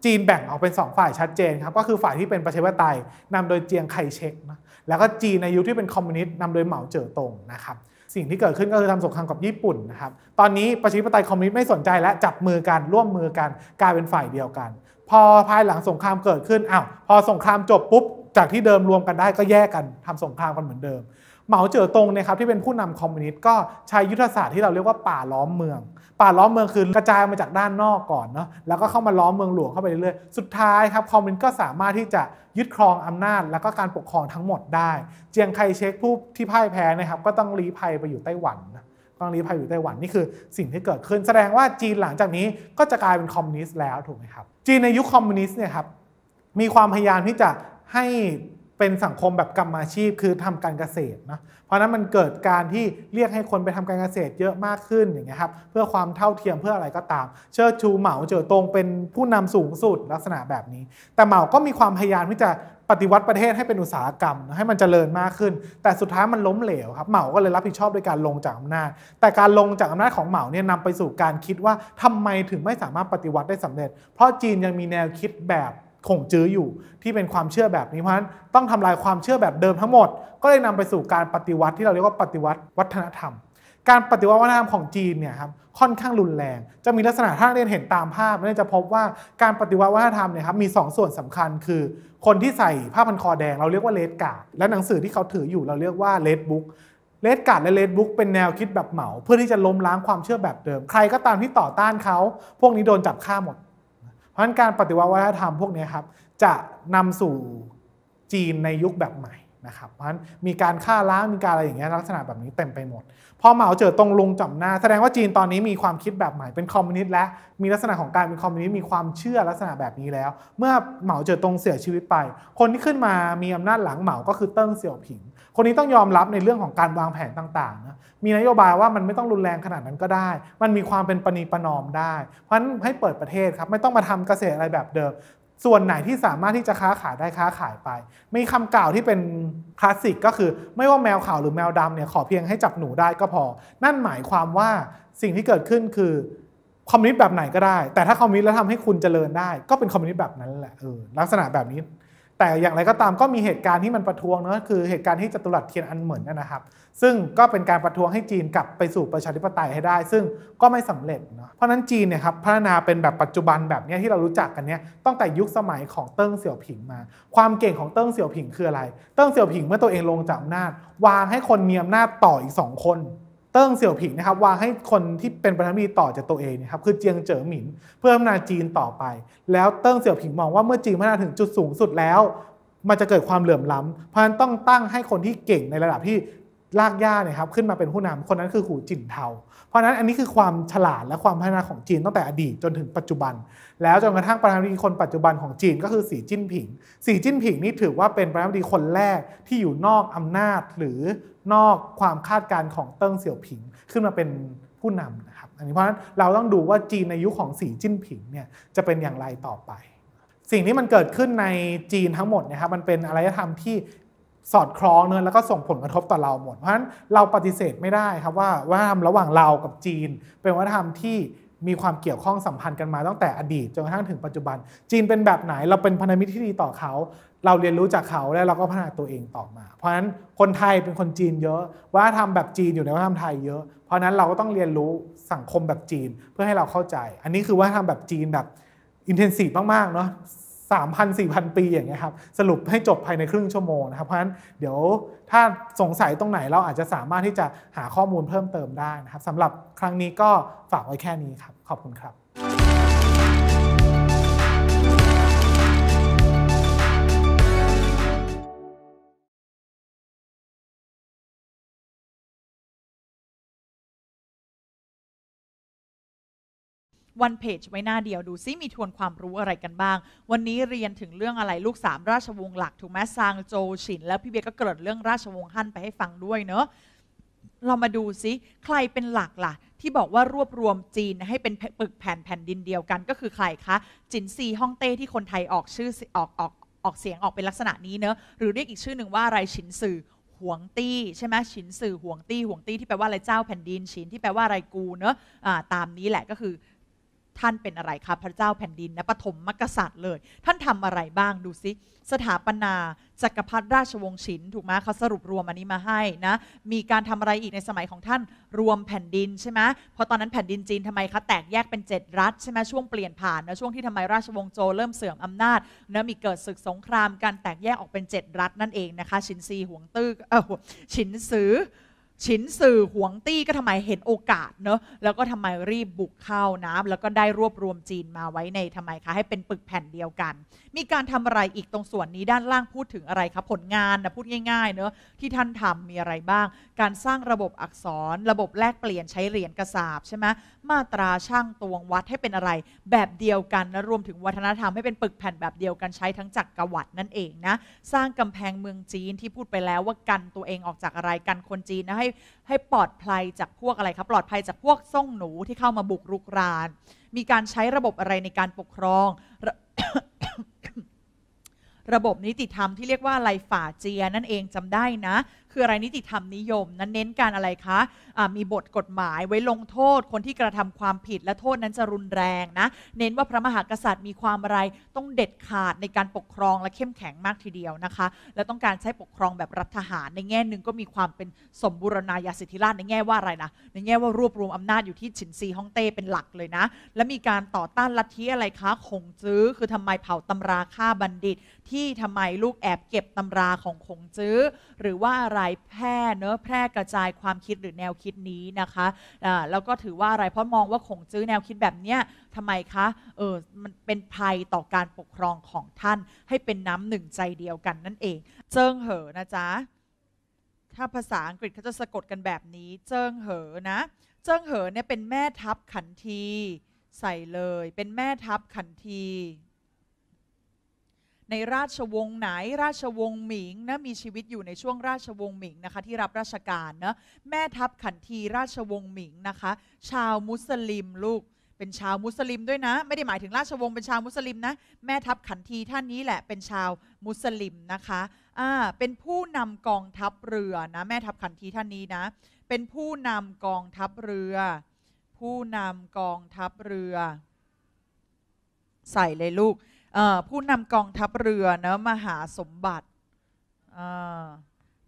จีนแบ่งออกเป็น2ฝ่ายชัดเจนครับก็คือฝ่ายที่เป็นประชาธิปไตยนำโดยเจียงไคเชกนะแล้วก็จีนในยุคที่เป็นคอมมิวนิสต์นำโดยเหมาเจ๋อตงนะครับสิ่งที่เกิดขึ้น ก็คือทำสงครามกับญี่ปุ่นนะครับตอนนี้ประชาธิปไตยคอมมิวนิสต์ไม่สนใจและจับมือกัน ร่วมมือกันกลายเป็นฝ่ายเดียวกัน พอภายหลังสงครามเกิดขึ้นอ้าวพอสงครามจบปุ๊บจากที่เดิมรวมกันได้ก็แยกกันทำสงครามกันเหมือนเดิมเหมาเจ๋อตงนะครับที่เป็นผู้นำคอมมิวนิสต์ก็ใช้ยุทธศาสตร์ที่เราเรียกว่าป่าล้อมเมือง ป่าล้อมเมืองคือกระจายมาจากด้านนอกก่อนเนาะแล้วก็เข้ามาล้อมเมืองหลวงเข้าไปเรื่อยๆสุดท้ายครับคอมมิวนิสต์ก็สามารถที่จะยึดครองอำนาจแล้วก็การปกครองทั้งหมดได้ เจียงไคเชกผู้ที่พ่ายแพ้นะครับก็ต้องรีภัยไปอยู่ไต้หวันนะองรีภัยอยู่ไต้หวันนี่คือ สิ่งที่เกิดขึ้นแสดงว่าจีนหลังจากนี้ก็จะกลายเป็นคอมมิวนิสต์แล้วถูกไหมครับจีนในยุคคอมมิวนิสต์เนี่ยครับมีความพยายามที่จะให้เป็นสังคมแบบกรรมอาชีพคือทำการเกษตรนะเพราะนั้นมันเกิดการที่เรียกให้คนไปทำการเกษตรเยอะมากขึ้นอย่างเงี้ยครับเพื่อความเท่าเทียมเพื่ออะไรก็ตามเชิดชูเหมาเจอตงเป็นผู้นำสูงสุดลักษณะแบบนี้ แต่เหมาก็มีความพยายามที่จะปฏิวัติประเทศให้เป็นอุตสาหกรรม ให้มันเจริญมากขึ้น แต่สุดท้ายมันล้มเหลวครับเหมาก็เลยรับผิดชอบโดยการลงจากอำนาจแต่การลงจากอำนาจของเหมาเนี่ยนำไปสู่การคิดว่าทำไมถึงไม่สามารถปฏิวัติได้สำเร็จเพราะจีนยังมีแนวคิดแบบคงจื้ออยู่ที่เป็นความเชื่อแบบนี้เพราะฉะนั้นต้องทำลายความเชื่อแบบเดิมทั้งหมด ก็เลยนำไปสู่การปฏิวัติที่เราเรียกว่าปฏิวัติวัฒนธรรม การปฏิวัติวัฒนธรรมของจีนเนี่ยครับค่อนข้างรุนแรง จะมีลักษณะถ้าเรียนเห็นตามภาพเราจะพบว่า การปฏิวัติวัฒนธรรมเนี่ยครับมี2ส่วนสำคัญคือคนที่ใส่ผ้าพันคอแดงเราเรียกว่าเลดกาดและหนังสือที่เขาถืออยู่เราเรียกว่าเลดบุ๊กเลดการ์ดและเลดบุ๊กเป็นแนวคิดแบบเหมาเพื่อที่จะล้มล้างความเชื่อแบบเดิมใครก็ตามที่ต่อต้านเขาพวกนี้โดนจับฆ่าหมดพราะฉะนั้นการปฏิวัติวัฒนธรรมพวกนี้ ครับจะนำสู่จีนในยุคแบบใหม่นะครับเพราะฉะนั้นมีการ ฆ่าล้างมีการอะไรอย่างเงี้ยลักษณะแบบนี้เต็มไปหมด พอเหมาเจ๋อตงลงจับหน้า แสดงว่าจีนตอนนี้มีความคิดแบบใหม่ เป็นคอมมิวนิสต์และมีลักษณะของการเป็นคอมมิวนิสต์มีความเชื่อลักษณะแบบนี้แล้ว เมื่อเหมาเจ๋อตงเสียชีวิตไป คนที่ขึ้นมามีอำนาจหลังเหมาก็คือเติ้งเสี่ยวผิงคนนี้ต้องยอมรับในเรื่องของการวางแผนต่างๆนะมีนโยบายว่ามันไม่ต้องรุนแรงขนาดนั้นก็ได้ มันมีความเป็นปณีประนอมได้ เพราะฉะนั้นให้เปิดประเทศครับ ไม่ต้องมาทำเกษตรอะไรแบบเดิม ส่วนไหนที่สามารถที่จะค้าขายได้ค้าขายไป มีคำกล่าวที่เป็นคลาสสิกก็คือไม่ว่าแมวขาวหรือแมวดำเนี่ยขอเพียงให้จับหนูได้ก็พอ นั่นหมายความว่าสิ่งที่เกิดขึ้นคือคอมมิวนิสต์แบบไหนก็ได้ แต่ถ้าคอมมิวนิสต์แล้วทำให้คุณเจริญได้ ก็เป็นคอมมิวนิสต์แบบนั้นแหละ เออลักษณะแบบนี้แต่อย่างไรก็ตามก็มีเหตุการณ์ที่มันประท้วงเนาะคือเหตุการณ์ที่จตุรัสเทียนอันเหมือนนะครับ ซึ่งก็เป็นการประท้วงให้จีนกลับไปสู่ประชาธิปไตยให้ได้ ซึ่งก็ไม่สำเร็จเนาะเพราะนั้นจีนเนี่ยครับพัฒนาเป็นแบบปัจจุบันแบบนี้ที่เรารู้จักกันเนี่ยตั้งแต่ยุคสมัยของเติ้งเสี่ยวผิงมา ความเก่งของเติ้งเสี่ยวผิงคืออะไร เติ้งเสี่ยวผิงเมื่อตัวเองลงจากอำนาจวางให้คนมีอำนาจต่ออีกสองคนติ้งเสี่ยวผิงนะครับวางให้คนที่เป็นประธานาธิบดีต่อจากตัวเองนะครับคือเจียงเจ๋อหมิน เพื่อพัฒนาจีนต่อไป แล้วเติ้งเสี่ยวผิงมองว่าเมื่อจีนพัฒนาถึงจุดสูงสุดแล้ว มันจะเกิดความเหลื่อมล้ำเพราะฉะนั้นต้องตั้งให้คนที่เก่งในระดับที่ลากย่าเนี่ยครับขึ้นมาเป็นผู้นำคนนั้นคือหูจิ่นเทาเพราะนั้นอันนี้คือความฉลาดและความพัฒนาของจีนตั้งแต่อดีตจนถึงปัจจุบัน แล้วจนกระทั่งประธานาธิบดีคนปัจจุบันของจีน ก็คือสีจิ้นผิง สีจิ้นผิงนี่ถือว่าเป็นประธานาธิบดีคนแรกที่อยู่นอกอำนาจ หรือนอกความคาดการณ์ของเติ้งเสี่ยวผิงขึ้นมาเป็นผู้นำนะครับอันนี้เพราะฉะนั้นเราต้องดูว่าจีนในยุคขของสีจิ้นผิงเนี่ยจะเป็นอย่างไรต่อไป สิ่งที่มันเกิดขึ้นในจีนทั้งหมดนะครับมันเป็นอารยธรรมที่สอดคล้องเนื้อแล้วก็ส่งผลกระทบต่อเราหมด เพราะฉะนั้นเราปฏิเสธไม่ได้ครับว่าวัฒนธรรมระหว่างเรากับจีน เป็นวัฒนธรรมที่มีความเกี่ยวข้องสัมพันธ์กันมาตั้งแต่อดีตจนกระทั่งถึงปัจจุบัน จีนเป็นแบบไหนเราเป็นพันธมิตรที่ดีต่อเขา เราเรียนรู้จากเขาแล้วเราก็พัฒนาตัวเองต่อมา เพราะฉะนั้นคนไทยเป็นคนจีนเยอะวัฒนธรรมแบบจีนอยู่ในวัฒนธรรมไทยเยอะ เพราะนั้นเราก็ต้องเรียนรู้สังคมแบบจีนเพื่อให้เราเข้าใจอันนี้คือวัฒนธรรมแบบจีนแบบอินเทนซีฟมาก ๆ เนาะ3,000 4,000 ปีอย่างเงี้ยครับสรุปให้จบภายในครึ่งชั่วโมงนะครับเพราะฉะนั้น เดี๋ยวถ้าสงสัยตรงไหนเราอาจจะสามารถที่จะหาข้อมูลเพิ่มเติมได้นะครับสำหรับครั้งนี้ก็ฝากไว้แค่นี้ครับขอบคุณครับวันเพจไว้หน้าเดียวดูซิ มีทวนความรู้อะไรกันบ้าง วันนี้เรียนถึงเรื่องอะไรลูกสามราชวงศ์หลัก ถูกไหมซางโจฉิน แล้วพี่เบียก็เกิดเรื่องราชวงศ์ฮั่นไปให้ฟังด้วยเนอะเรามาดูซิ ใครเป็นหลักล่ะ ที่บอกว่ารวบรวมจีนให้เป็นปึกแผ่นแผ่นดินเดียวกันก็คือใครคะ จินซีฮ่องเต้ที่คนไทยออกชื่อออกออกออกเสียงออกเป็นลักษณะนี้เนอะหรือเรียกอีกชื่อหนึ่งว่าอะไรฉินสื่อห่วงตี้ใช่ไหมฉินสื่อห่วงตี้ห่วงตี้ที่แปลว่าอะไรเจ้าแผ่นดินฉินที่แปลว่าอะไรกูเนอะะตามนี้แหละก็คือท่านเป็นอะไรคะพระเจ้าแผ่นดินนะปฐมมกษัตริย์เลย ท่านทำอะไรบ้างดูซิ สถาปนาจักรพรรดิราชวงศ์ฉินถูกไหมเขาสรุปรวมอันนี้มาให้นะ มีการทำอะไรอีกในสมัยของท่านรวมแผ่นดินใช่ไหมเพราะตอนนั้นแผ่นดินจีนทำไมคะแตกแยกเป็น7รัฐใช่ไหมช่วงเปลี่ยนผ่านนะช่วงที่ทำไมราชวงศ์โจเริ่มเสื่อมอำนาจเนะมีเกิดศึกสงคราม การแตกแยกออกเป็น7รัฐนั่นเองนะคะฉินซีหวงตื้อเออฉินซือฉินสื่อหวงตี้ก็ทำไมเห็นโอกาสเนอะแล้วก็ทำไมรีบบุกเข้าน้ำแล้วก็ได้รวบรวมจีนมาไว้ในทำไมคะให้เป็นปึกแผ่นเดียวกัน มีการทำอะไรอีกตรงส่วนนี้ด้านล่างพูดถึงอะไรครับผลงานนะพูดง่ายๆเนอะที่ท่านทำมีอะไรบ้าง การสร้างระบบอักษรระบบแลกเปลี่ยนใช้เหรียญกระสาบใช่ไหมมาตราช่างตวงวัดให้เป็นอะไร แบบเดียวกันนะรวมถึงวัฒนธรรมให้เป็นปึกแผ่นแบบเดียวกันใช้ทั้งจักรวรรดินั่นเองนะสร้างกำแพงเมืองจีนที่พูดไปแล้วว่ากันตัวเองออกจากอะไรกันคนจีนนะให้ให้ปลอดภัยจากพวกอะไรครับ ปลอดภัยจากพวกส่งหนูที่เข้ามาบุกรุกราน มีการใช้ระบบอะไรในการปกครอง ระบบนิติธรรมที่เรียกว่าไรฝ่าเจียนั่นเองจำได้นะคืออะไรนิติธรรมนิยมนั้นเน้นการอะไรคะะมีบทกฎหมายไว้ลงโทษ คนที่กระทำความผิดและโทษนั้นจะรุนแรงนะ เน้นว่าพระมหากษัตริย์มีความอะไรต้องเด็ดขาดในการปกครองและเข้มแข็งมากทีเดียวนะคะ และต้องการใช้ปกครองแบบรัฐทหาร ในแง่หนึ่งก็มีความเป็นสมบูรณาญาสิทธิราชในแง่ว่าอะไรนะในแง่ว่ารวบรวมอำนาจอยู่ที่ฉินซีฮ่องเต้เป็นหลักเลยนะและมีการต่อต้านลัทธิอะไรคะคงจื้อคือทำไมเผาตำราฆ่าบัณฑิต ที่ทำไมลูกแอบเก็บตำราของคงจื้อหรือว่าอะไรายแพร่เนื้อแพร่กระจายความคิดหรือแนวคิดนี้นะคะะแล้วก็ถือว่าอะไรเพราะมองว่าขงจื้อแนวคิดแบบเนี้ยทำไมคะเออมันเป็นภัยต่อการปกครองของท่าน ให้เป็นน้ำหนึ่งใจเดียวกันนั่นเอง เจิงเหอนะจ๊ะถ้าภาษาอังกฤษเขาจะสะกดกันแบบนี้ เจิงเหอนะ เจิงเหอเนี่ยเป็นแม่ทัพขันที ใส่เลย เป็นแม่ทัพขันทีในราชวงศ์ไหนราชวงศ์หมิงนะมีชีวิตอยู่ในช่วงราชวงศ์หมิงนะคะที่รับราชการนะแม่ทัพขันทีราชวงศ์หมิงนะคะ ชาวมุสลิมลูกเป็นชาวมุสลิมด้วยนะ ไม่ได้หมายถึงราชวงศ์เป็นชาวมุสลิมนะ แม่ทัพขันทีท่านนี้แหละเป็นชาวมุสลิมนะคะอ่าเป็นผู้นำกองทัพเรือนะ แม่ทัพขันทีท่านนี้นะ เป็นผู้นำกองทัพเรือ ผู้นำกองทัพเรือ ใส่เลยลูกผู้นำกองทัพเรือเนะมหาสมบัติ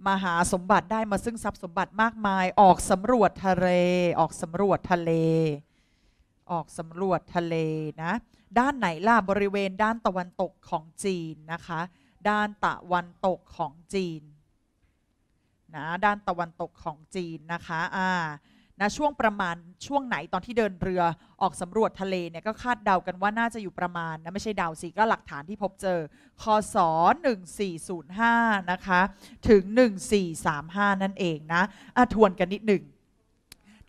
มหาสมบัติได้มาซึ่งทรัพย์สมบัติมากมายออกสำรวจทะเลออกสำรวจทะเล ออกสำรวจทะเลนะด้านไหนล่ะบริเวณด้านตะวันตกของจีนนะคะด้านตะวันตกของจีนนะด้านตะวันตกของจีนนะคะอ่านะช่วงประมาณช่วงไหนตอนที่เดินเรือออกสำรวจทะเลเนี่ยก็คาดเดากันว่าน่าจะอยู่ประมาณนะไม่ใช่เดาสิ ก็หลักฐานที่พบเจอคศ1405นะคะถึง 1435 นั่นเองนะอ่ะทวนกันนิดหนึ่ง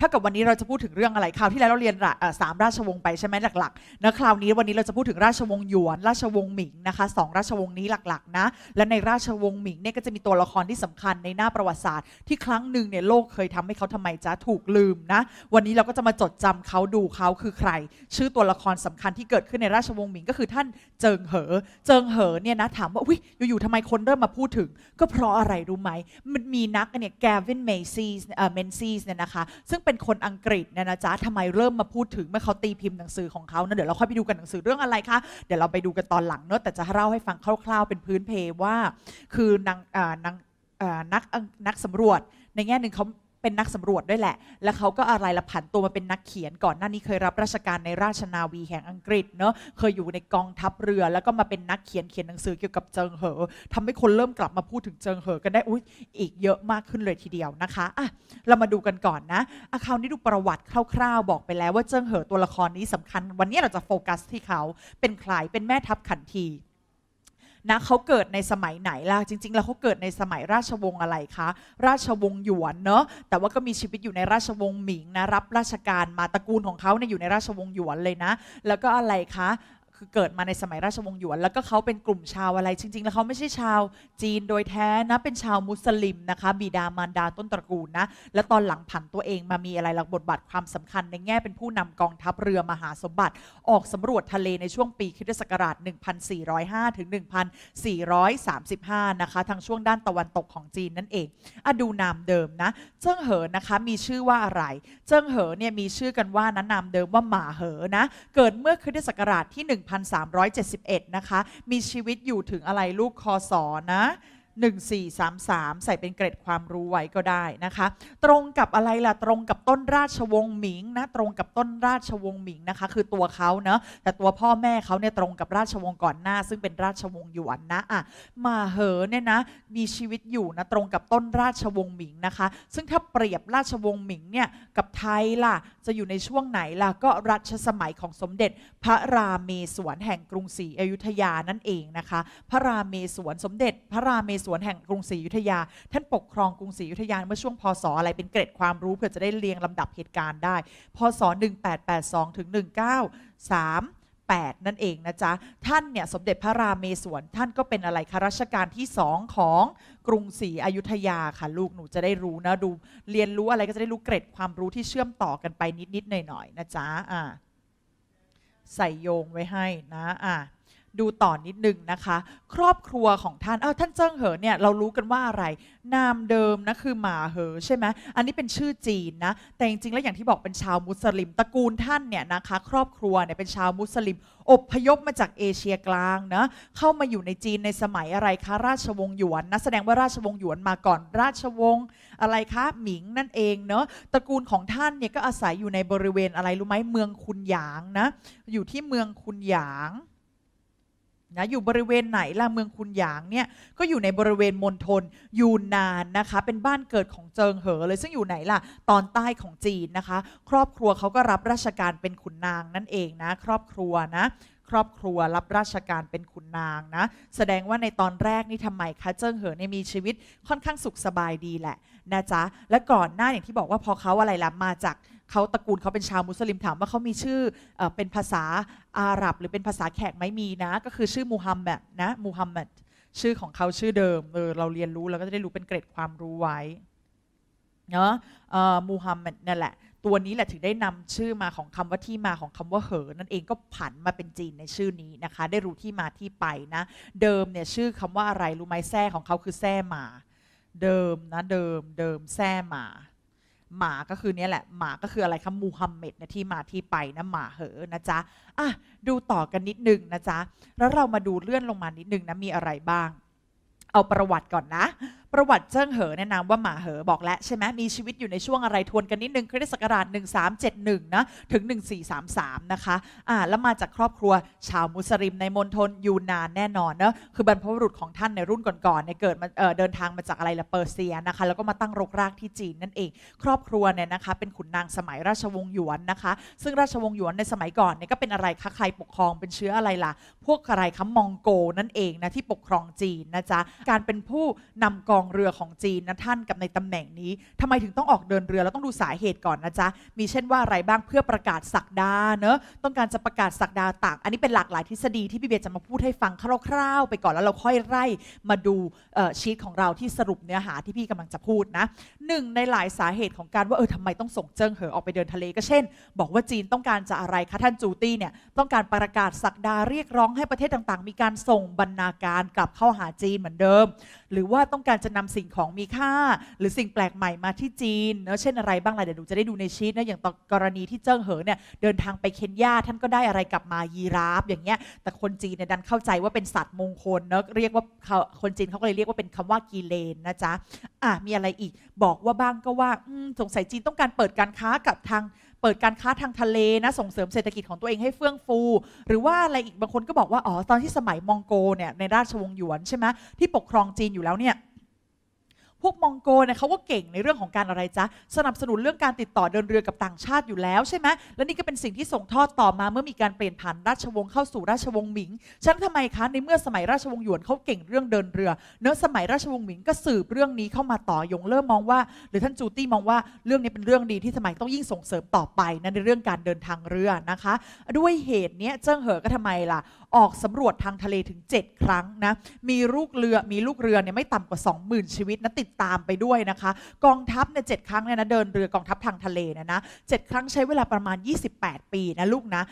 ถ้ากับวันนี้เราจะพูดถึงเรื่องอะไรคราวที่แล้วเราเรียนสามราชวงศ์ไปใช่ไหมหลักๆ นะ คราวนี้วันนี้เราจะพูดถึงราชวงศ์หยวนราชวงศ์หมิงนะคะสองราชวงศ์นี้หลักๆนะและในราชวงศ์หมิงเนี่ยก็จะมีตัวละครที่สำคัญในหน้าประวัติศาสตร์ที่ครั้งหนึ่งเนี่ยโลกเคยทำให้เขาทำไมจ้าถูกลืมนะ วันนี้เราก็จะมาจดจำเขาดูเขาคือใคร ชื่อตัวละครสำคัญที่เกิดขึ้นในราชวงศ์หมิงก็คือท่านเจิงเหอ เจิงเหอเนี่ยนะถามว่าอุ้ยอยู่ๆทำไมคนเริ่มมาพูดถึง ก็เพราะอะไรรู้ไหมมันมีนักเนี่ยแกวินเมซี่เมนซีสเนี่ยนะคะ ซึ่งเเป็นคนอังกฤษเนี่ยนะจ๊ะ ทำไมเริ่มมาพูดถึงเมื่อเขาตีพิมพ์หนังสือของเขานะเดี๋ยวเราค่อยไปดูกันหนังสือเรื่องอะไรคะ เดี๋ยวเราไปดูกันตอนหลังเนอะ แต่จะเล่าให้ฟังคร่าว ๆ เป็นพื้นเพว่า คือนางนักนักสำรวจในแง่หนึ่งเขาเป็นนักสำรวจด้วยแหละ แล้วเขาก็อะไรละผันตัวมาเป็นนักเขียนก่อนหน้านี้เคยรับราชการในราชนาวีแห่งอังกฤษเนอะเคยอยู่ในกองทัพเรือแล้วก็มาเป็นนักเขียนเขียนหนังสือเกี่ยวกับเจิงเหอ ทำให้คนเริ่มกลับมาพูดถึงเจิงเหอ กันได้อุ้ยอีกเยอะมากขึ้นเลยทีเดียวนะคะอ่ะเรามาดูกันก่อนนะอาคราวนี้ดูประวัติคร่าวๆ บอกไปแล้วว่าเจิงเหอตัวละครนี้สำคัญ วันนี้เราจะโฟกัสที่เขาเป็นใคร เป็นแม่ทัพขันทีนะเขาเกิดในสมัยไหนล่ะ จริงๆแล้วเขาเกิดในสมัยราชวงศ์อะไรคะราชวงศ์หยวนเนาะแต่ว่าก็มีชีวิตอยู่ในราชวงศ์หมิงนะรับราชการมาตระกูลของเขาเนี่ยอยู่ในราชวงศ์หยวนเลยนะ แล้วก็อะไรคะือเกิดมาในสมัยราชวงศ์หยวนแล้วก็เขาเป็นกลุ่มชาวอะไร จริงๆ แล้วเขาไม่ใช่ชาวจีนโดยแท้นะ เป็นชาวมุสลิมนะคะบิดามารดาต้นตระกูลนะ และตอนหลังผันตัวเองมามีอะไรหลักบทบาทความสำคัญในแง่เป็นผู้นำกองทัพเรือมหาสมบัติ ออกสำรวจทะเลในช่วงปีคิศักราช1405 ถึง 1435 นะคะ ทางช่วงด้านตะวันตกของจีนนั่นเองอดูนามเดิมนะเจิ้งเหอนะคะมีชื่อว่าอะไร เจิ้งเหอเนี่ยมีชื่อกันว่านั้นนามเดิมว่าหมาเหอนะ เกิดเมื่อคิศักราชที่ 1 1,371 นะคะ มีชีวิตอยู่ถึงอะไรลูกคอสอนะ1433 ใส่เป็นเกร็ดความรู้ไว้ก็ได้นะคะ ตรงกับอะไรล่ะ ตรงกับต้นราชวงศ์หมิงนะตรงกับต้นราชวงศ์หมิงนะคะ คือตัวเขาเนาะแต่ตัวพ่อแม่เขาเนี่ยตรงกับราชวงศ์ก่อนหน้า ซึ่งเป็นราชวงศ์หยวนนะอ่ะมาเหอเนี่ยนะ มีชีวิตอยู่นะตรงกับต้นราชวงศ์หมิงนะคะ ซึ่งถ้าเปรียบราชวงศ์หมิงเนี่ย กับไทยล่ะจะอยู่ในช่วงไหนล่ะก็รัชสมัยของสมเด็จพระราเมศวรแห่งกรุงศรีอยุธยานั่นเองนะคะ พระราเมศวรสมเด็จพระราเมสวนแห่งกรุงศรีอยุธยา ท่านปกครองกรุงศรีอยุธยาเมื่อช่วงพศอะไรเป็นเกร็ดความรู้ เพื่อจะได้เรียงลำดับเหตุการณ์ได้ พศ 1882ถึง193 8 นั่นเองนะจ๊ะ ท่านเนี่ยสมเด็จพระรามเมศวรท่านก็เป็นอะไรคะรัชกาลที่สองของกรุงศรีอยุธยาค่ะลูกหนูจะได้รู้นะ ดูเรียนรู้อะไรก็จะได้รู้เกร็ดความรู้ที่เชื่อมต่อกันไปนิดๆหน่อยๆนะจ๊ะอ่าใส่โยงไว้ให้นะอ่าดูต่อนนิดนึงนะคะ ครอบครัวของท่านอ้าวท่านเจิ้งเหอเนี่ยเรารู้กันว่าอะไร นามเดิมนะคือหมาเหอใช่ไหมอันนี้เป็นชื่อจีนนะแต่จริงๆแล้วอย่างที่บอกเป็นชาวมุสลิม ตระกูลท่านเนี่ยนะคะครอบครัวเนี่ยเป็นชาวมุสลิมอบพยพมาจากเอเชียกลางนะ เข้ามาอยู่ในจีนในสมัยอะไรคะราชวงศ์หยวนนะแสดงว่าราชวงศ์หยวนมาก่อนราชวงศ์อะไรคะหมิงนั่นเองเนาะตระกูลของท่านเนี่ยก็อาศัยอยู่ในบริเวณอะไรรู้ไหมเมืองคุนหยางนะอยู่ที่เมืองคุนหยางนะอยู่บริเวณไหนล่ะเมืองคุนหยางเนี่ยก็อยู่ในบริเวณมณฑลยูนนานนะคะเป็นบ้านเกิดของเจิงเหอ เลยซึ่งอยู่ไหนล่ะ ตอนใต้ของจีนนะคะ ครอบครัวเขาก็รับราชการเป็นขุนนางนั่นเองนะ ครอบครัวนะ ครอบครัวรับราชการเป็นขุนนางนะแสดงว่าในตอนแรกนี่ทำไมคะเจิ้งเหอเนี่ยมีชีวิตค่อนข้างสุขสบายดีแหละนะจ๊ะและก่อนหน้าอย่างที่บอกว่าพอเขาอะไรล่ะมาจากเขาตระกูลเขาเป็นชาวมุสลิมถามว่าเขามีชื่อเป็นภาษาอาหรับ หรือเป็นภาษาแขกไหมมีนะ ก็คือชื่อมูฮัมหมัดนะมูฮัมหมัดชื่อของเขาชื่อเดิมเออเราเรียนรู้เราก็จะได้รู้เป็นเกร็ดความรู้ไว้เนาะมูฮัมหมัดนั่นแหละตัวนี้แหละถึงได้นำชื่อมาของคำว่าที่มาของคำว่าเหอ นั่นเองก็ผันมาเป็นจีนในชื่อนี้นะคะได้รู้ที่มาที่ไปนะ เดิมเนี่ยชื่อคำว่าอะไรรู้ไหมแท่ของเขาคือแท่หมา เดิมนะเดิมเดิมแท่หมาหมาก็คือเนี่ยแหละหมาก็คืออะไรคะมูฮัมหมัดนะที่มาที่ไปนะหมาเหอนะจ๊ะ อ่ะดูต่อกันนิดนึงนะจ๊ะ แล้วเรามาดูเลื่อนลงมานิดนึงนะมีอะไรบ้าง เอาประวัติก่อนนะประวัติเจิ้งเหอแนะนำว่าหมาเหอบอกแล้วใช่ไหมมีชีวิตอยู่ในช่วงอะไรทวนกันนิดนึงคริสต์ศักราช1371นะถึง 1433 นะคะอ่าแล้วมาจากครอบครัวชาวมุสลิมในมณฑลยูนานแน่นอนเนะคือบรรพบุรุษของท่านในรุ่นก่อนๆเนี่ยเกิดมาเเดินทางมาจากอะไรละเปอร์เซียนะคะแล้วก็มาตั้งรกรากที่จีนนั่นเอง ครอบครัวเนี่ยนะคะเป็นขุนนางสมัยราชวงศ์หยวนนะคะซึ่งราชวงศ์หยวนในสมัยก่อนเนี่ยก็เป็นอะไรคะใครปกครองเป็นเชื้ออะไรล่ะพวกอะไรคะมองโกนั่นเองนะที่ปกครองจีนนะจ๊ะการเป็นผู้นำกององเรือของจีนนะท่านกับในตำแหน่งนี้ ทำไมถึงต้องออกเดินเรือแล้วต้องดูสาเหตุก่อนนะจ๊ะมีเช่นว่าอะไรบ้างเพื่อประกาศศักดาเนอะต้องการจะประกาศศักดาต่าง อันนี้เป็นหลากหลายทฤษฎีที่พี่เบียจะมาพูดให้ฟังคร่าวๆไปก่อนแล้วเราค่อยไล่มาดูชีตของเราที่สรุปเนื้อหาที่พี่กำลังจะพูดนะหนึ่งในหลายสาเหตุของการว่าเออทำไมต้องส่งเจิ้งเหอ ออกไปเดินทะเลก็เช่น บอกว่าจีนต้องการจะอะไรคะท่านจูตี้เนี่ยต้องการประกาศศักดาเรียกร้องให้ประเทศต่างๆ มีการส่งบรรณาการกลับเข้าหาจีนเหมือนเดิมหรือว่าต้องการจะนำสิ่งของมีค่าหรือสิ่งแปลกใหม่มาที่จีนเนาะเช่นอะไรบ้างล่ะเดี๋ยวหนูจะได้ดูในชีตนะอย่างตอนกรณีที่เจิ้งเหอเนี่ยเดินทางไปเคนยาท่านก็ได้อะไรกลับมายีราฟอย่างเงี้ย แต่คนจีนเนี่ยดันเข้าใจว่าเป็นสัตว์มงคลเนาะเรียกว่าคนจีนเขาก็เลยเรียกว่าเป็นคำว่ากีเลนนะจ๊ะอ่ะมีอะไรอีกบอกว่าบ้างก็ว่าสงสัยจีนต้องการเปิดการค้ากับทางเปิดการค้าทางทะเลนะ ส่งเสริมเศรษฐกิจของตัวเองให้เฟื่องฟู หรือว่าอะไรอีกบางคนก็บอกว่า อ๋อตอนที่สมัยมองโกเนี่ย ในราชวงศ์หยวนใช่ไหมที่ปกครองจีนอยู่แล้วเนี่ยพวกมองโกเนี่ยเขาก็เก่งในเรื่องของการอะไรจ๊ะสนับสนุนเรื่องการติดต่อเดินเรือกับต่างชาติอยู่แล้วใช่ไหมและนี่ก็เป็นสิ่งที่ส่งทอดต่อมาเมื่อมีการเปลี่ยนผ่านราชวงศ์เข้าสู่ราชวงศ์หมิงฉะนั้นทำไมคะในเมื่อสมัยราชวงศ์หยวนเขาเก่งเรื่องเดินเรือเนื้อสมัยราชวงศ์หมิงก็สืบเรื่องนี้เข้ามาต่อยงเริ่มมองว่า หรือท่านจูตี้มองว่าเรื่องนี้เป็นเรื่องดีที่สมัยต้องยิ่งส่งเสริมต่อไปนะในเรื่องการเดินทางเรือนะคะ ด้วยเหตุนี้เจิ้งเหอก็ทำไมล่ะออกสำรวจทางทะเลถึง 7 ครั้งนะ มีลูกเรือมีลูกเรือเนี่ยไม่ต่ำกว่า 20,000 ชีวิตนะติดตามไปด้วยนะคะกองทัพเนี่ยเครั้งเนี่ยนะเดินเรือกองทัพทางทะเลนะนะเครั้งใช้เวลาประมาณ 28 ปีนะลูกนะ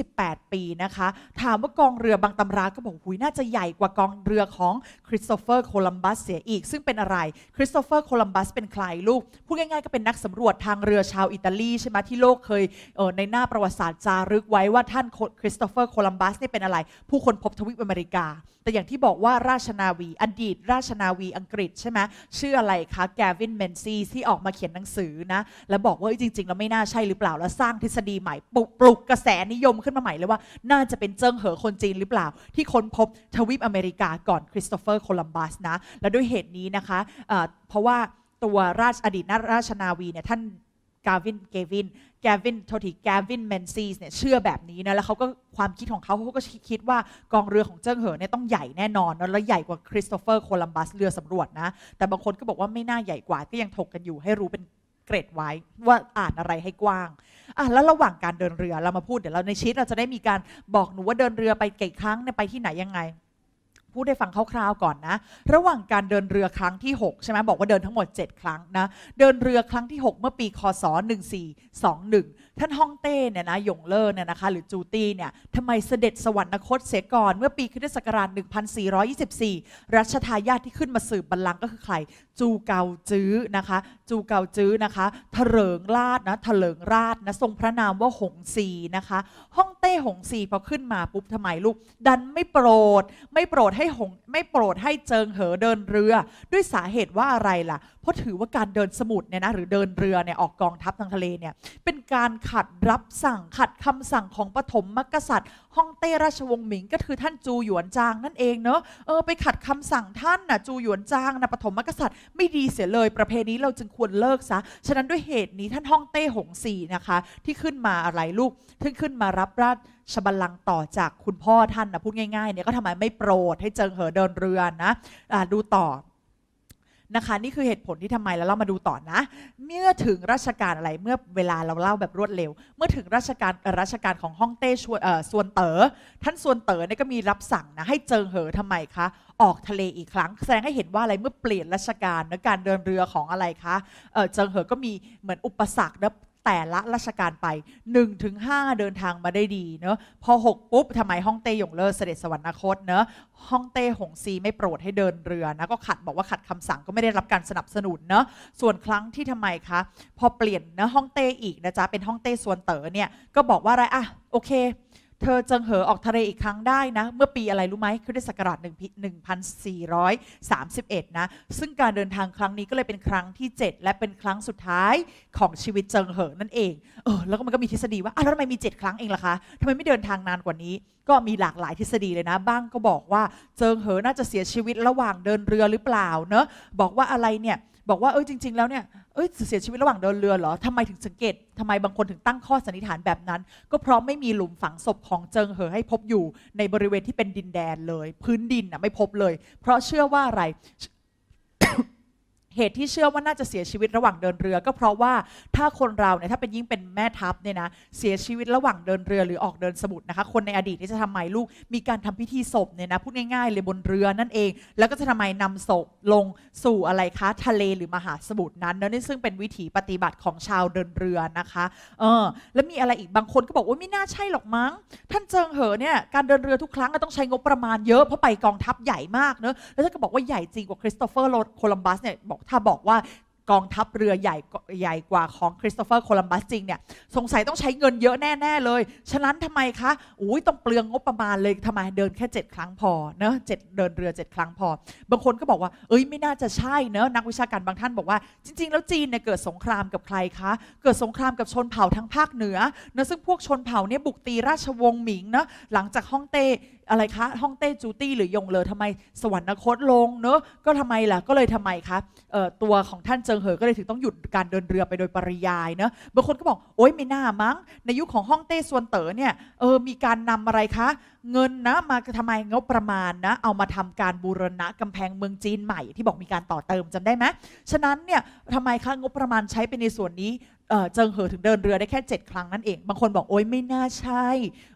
28 ปีนะคะถามว่ากองเรือบางตำราก็บอกหุย น่าจะใหญ่กว่ากองเรือของคริสโตเฟอร์โคลัมบัสเสียอีกซึ่งเป็นอะไรคริสโตเฟอร์โคลัมบัสเป็นใครลูกพูดง่ายๆก็เป็นนักสำรวจทางเรือชาวอิตาลีใช่ไหมที่โลกเคยในหน้าประวัติศาสตร์จารึกไว้ว่าท่านคริสโตเฟอร์โคลัมบัสนี่เป็นอะไรผู้คนพบทวีปอเมริกา แต่อย่างที่บอกว่าราชนาวีอดีต ราชนาวีอังกฤษใช่ไหม ชื่ออะไรคะแกวิน เมนซีที่ออกมาเขียนหนังสือนะ แล้วบอกว่าจริงๆ เราไม่น่าใช่หรือเปล่า แล้วสร้างทฤษฎีใหม่ปลุกปลุกกระแสนิยมขึ้นมาใหม่เลยว่า น่าจะเป็นเจิ้งเหอคนจีนหรือเปล่าที่ค้นพบทวีปอเมริกาก่อนคริสโตเฟอร์โคลัมบัสนะ และด้วยเหตุนี้นะคะะเพราะว่าตัวราชอดีตนาราชนาวีเนี่ยท่านกาวินเกวินแกวินโทษทีแกวิน เมนซีสเนี่ย เชื่อแบบนี้นะ แล้วเขาก็ความคิดของเขาเขาก็คิดว่ากองเรือของเจิ้งเหอเนี่ยต้องใหญ่แน่นอนนะแล้วใหญ่กว่าคริสโตเฟอร์โคลัมบัสเรือสำรวจนะ แต่บางคนก็บอกว่าไม่น่าใหญ่กว่าก็ยังถกกันอยู่ให้รู้เป็นเกรดไว้ ว่าอ่านอะไรให้กว้างอ่ะแล้วระหว่างการเดินเรือเรามาพูดเดี๋ยวเราในชีตเราจะได้มีการบอกหนูว่าเดินเรือไปกี่ครั้งไปที่ไหนยังไงพูดได้ฟังคร่าวๆก่อนนะ ระหว่างการเดินเรือครั้งที่ 6 ใช่ไหมบอกว่าเดินทั้งหมด 7 ครั้งนะ เดินเรือครั้งที่ 6 เมื่อปีคศ 1421ท่านฮ่องเต้เนี่ยนะยงเลอร์เนี่ยนะคะ หรือจูตี้เนี่ยทำไมเสด็จสวรรคตเสียก่อน เมื่อปีคริสตศักราช1424รัชทายาทที่ขึ้นมาสืบบัลลังก์ก็คือใคร จูเกาจื้อนะคะ จูเกาจื้อนะคะเถลิงราชนะเถลิงราชนะทรงพระนามว่าหงสีนะคะฮ่องเต้หงสีพอขึ้นมาปุ๊บทำไมลูกดันไม่โปรด ไม่โปรดให้หงไม่โปรดให้เจิงเหอเดินเรือด้วยสาเหตุว่าอะไรล่ะราะถือว่าการเดินสมุทรเนี่ยนะหรือเดินเรือเนี่ยออกกองทัพทางทะเลเนี่ยเป็นการขัดรับสั่งขัดคำสั่งของปฐมมกษัตริย์ฮ่องเต้ราชวงศ์หมิงก็คือท่านจูหยวนจางนั่นเองเนาะเออไปขัดคำสั่งท่านนะ่ะจูหยวนจางนะปฐมมกษัตริย์ไม่ดีเสียเลยประเพณีเราจึงควรเลิกซะฉะนั้นด้วยเหตุนี้ท่านฮ่องเต้หงสีนะคะ ที่ขึ้นมาอะไรลูกที่ขึ้นมารับราชชบัลลังก์ต่อจากคุณพ่อท่านนะพูดง่ายๆเนี่ยก็ทำไมไม่โปรด ให้เจิงเหอเดินเรือนะดูต่อนะคะนี่คือเหตุผลที่ทำไมแล้วเรามาดูต่อนะ เมื่อถึงราชการอะไรเมื่อเวลาเราเล่าแบบรวดเร็ว เมื่อถึงราชการราชการของฮ่องเต้ชวนส่วนเต๋อท่านส่วนเต๋อเนี่ยก็มีรับสั่งนะให้เจิงเหอทำไมคะออกทะเลอีกครั้ง แสดงให้เห็นว่าอะไรเมื่อเปลี่ยนราชการและการเดินเรือของอะไรคะเจิงเหอก็มีเหมือนอุปสรรคและแต่ละราชการไป 1-5 เดินทางมาได้ดีเนอะพอ6ปุ๊บทำไมฮ่องเต้หยงเลิศเสด็จสวรรคตเนอะฮ่องเต้หงซีไม่โปรดให้เดินเรือนะก็ขัดบอกว่าขัดคำสั่งก็ไม่ได้รับการสนับสนุนเนอะส่วนครั้งที่ทำไมคะพอเปลี่ยนเนอะฮ่องเต้อีกนะจ๊ะเป็นฮ่องเต้ส่วนเต๋อเนี่ยก็บอกว่าอะไรอะโอเคเธอจึงเหอออกทะเลอีกครั้งได้นะ เมื่อปีอะไรรู้ไหมคริสตศักราช1431 นะ ซึ่งการเดินทางครั้งนี้ก็เลยเป็นครั้งที่ 7 และเป็นครั้งสุดท้ายของชีวิตเจิงเหอนั่นเองเออแล้วก็มันก็มีทฤษฎีว่าอ้าววทำไมมี 7 ครั้งเองล่ะคะทำไมไม่เดินทางนานกว่านี้ ก็มีหลากหลายทฤษฎีเลยนะ บ้างก็บอกว่าเจิงเหอน่าจะเสียชีวิตระหว่างเดินเรือหรือเปล่าเนอะบอกว่าอะไรเนี่ยบอกว่าเออจริงๆแล้วเนี่ยเอ้ยเสียชีวิตระหว่างเดินเรือเหรอ ทำไมถึงสังเกต ทำไมบางคนถึงตั้งข้อสันนิษฐานแบบนั้น ก็เพราะไม่มีหลุมฝังศพของเจิงเหอให้พบอยู่ในบริเวณที่เป็นดินแดนเลย พื้นดินอ่ะไม่พบเลย เพราะเชื่อว่าอะไรเหตุที่เชื่อว่าน่าจะเสียชีวิตระหว่างเดินเรือ ก็เพราะว่าถ้าคนเราเนี่ยถ้าเป็นยิ่งเป็นแม่ทัพเนี่ยนะเสียชีวิตระหว่างเดินเรือหรือออกเดินสมุทรนะคะคนในอดีตที่จะทำไมลูกมีการทำพิธีศพเนี่ยนะพูดง่ายๆ เลยบนเรือนั่นเองแล้วก็จะทำไมนำศพลงสู่อะไรคะทะเลหรือมหาสมุทรนั้นเนะนี่ซึ่งเป็นวิถีปฏิบัติของชาวเดินเรือนะคะเออแล้วมีอะไรอีกบางคนก็บอกว่าไม่น่าใช่หรอกมั้ง ท่านเจิงเหอเนี่ยการเดินเรือทุกครั้งก็ต้องใช้งบประมาณเยอะเพราะไปกองทัพใหญ่มากเนอะแล้วท่านก็บอกว่าใหญ่จริงกว่าคริสโตเฟอร์โคลัมบัสเนี่ยบอกถ้าบอกว่ากองทัพเรือใหญ่ใหญ่กว่าของคริสโตเฟอร์โคลัมบัสจริงเนี่ยสงสัยต้องใช้เงินเยอะแน่ ๆ เลย ฉะนั้นทำไมคะอุ้ยต้องเปลืองงบประมาณเลยทำไมเดินแค่ 7 ครั้งพอเนะเจ็เดินเรือ7ครั้งพอ บางคนก็บอกว่าเอ้ยไม่น่าจะใช่เนะนักวิชาการบางท่านบอกว่าจริง ๆ แล้วจีนเนี่ยเกิดสงครามกับใครคะ เกิดสงครามกับชนเผ่าทางภาคเหนือนะซึ่งพวกชนเผ่าเนี่ยบุกตีราชวงศ์หมิงเนะหลังจากฮ่องเต้อะไรคะฮ่องเต้จูตี้หรือยงเลอทำไมสวรรคตลงเนอะก็ทำไมล่ะก็เลยทำไมคะตัวของท่านเจิงเหอ ก็เลยถึงต้องหยุดการเดินเรือไปโดยปริยายเนอะบางคนก็บอกโอ๊ยไม่น่ามั้ง ในยุคขของฮ่องเต้ส่วนเต๋อเนี่ยเออมีการนำอะไรคะ เงินนะมาทำไมงบประมาณนะเอามาทำการบูรณะกำแพงเมืองจีนใหม่ที่บอกมีการต่อเติมจำได้ไหมฉะนั้นเนี่ยทำไมคะงบประมาณใช้ไปในส่วนนี้เจิงเหอถึงเดินเรือได้แค่7ครั้งนั่นเอง บางคนบอกโอ๊ยไม่น่าใช่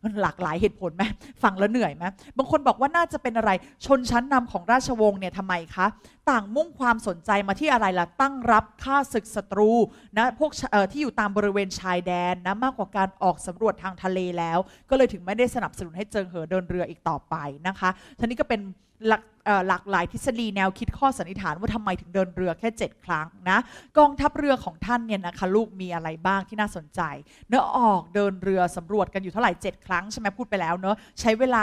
มันหลากหลายเหตุผลไหมฟังแล้วเหนื่อยไหมบางคนบอกว่าน่าจะเป็นอะไรชนชั้นนำของราชวงศ์เนี่ยทำไมคะต่างมุ่งความสนใจมาที่อะไรล่ะตั้งรับค่าศึกศัตรูนะพวกที่อยู่ตามบริเวณชายแดนนะมากกว่าการออกสำรวจทางทะเลแล้ว ก็เลยถึงไม่ได้สนับสนุนให้เจิงเหอเดินเรืออีกต่อไปนะคะทีนี้ก็เป็นหลากหลากหลายทฤษฎีแนวคิดข้อสันนิษฐานว่าทำไมถึงเดินเรือแค่ 7 ครั้งนะกองทัพเรือของท่านเนี่ยนะคะลูกมีอะไรบ้างที่น่าสนใจเนื้อออกเดินเรือสำรวจกันอยู่เท่าไหร่7ครั้ง ใช่ไหมพูดไปแล้วเนาะใช้เวลา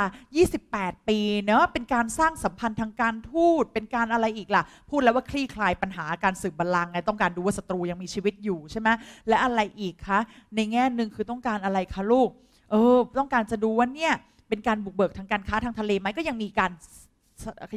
28 ปีเนาะเป็นการสร้างสัมพันธ์ทางการทูตเป็นการอะไรอีกล่ะ พูดแล้วว่าคลี่คลายปัญหาการสืบบัลลังก์ไงต้องการดูว่าศัตรูยังมีชีวิตอยู่ใช่ไหมและอะไรอีกคะในแง่หนึ่งคือต้องการอะไรคะลูกเออต้องการจะดูว่าเนี่ยเป็นการบุกเบิกทางการค้าทางทะเลไหมก็ยังมีการ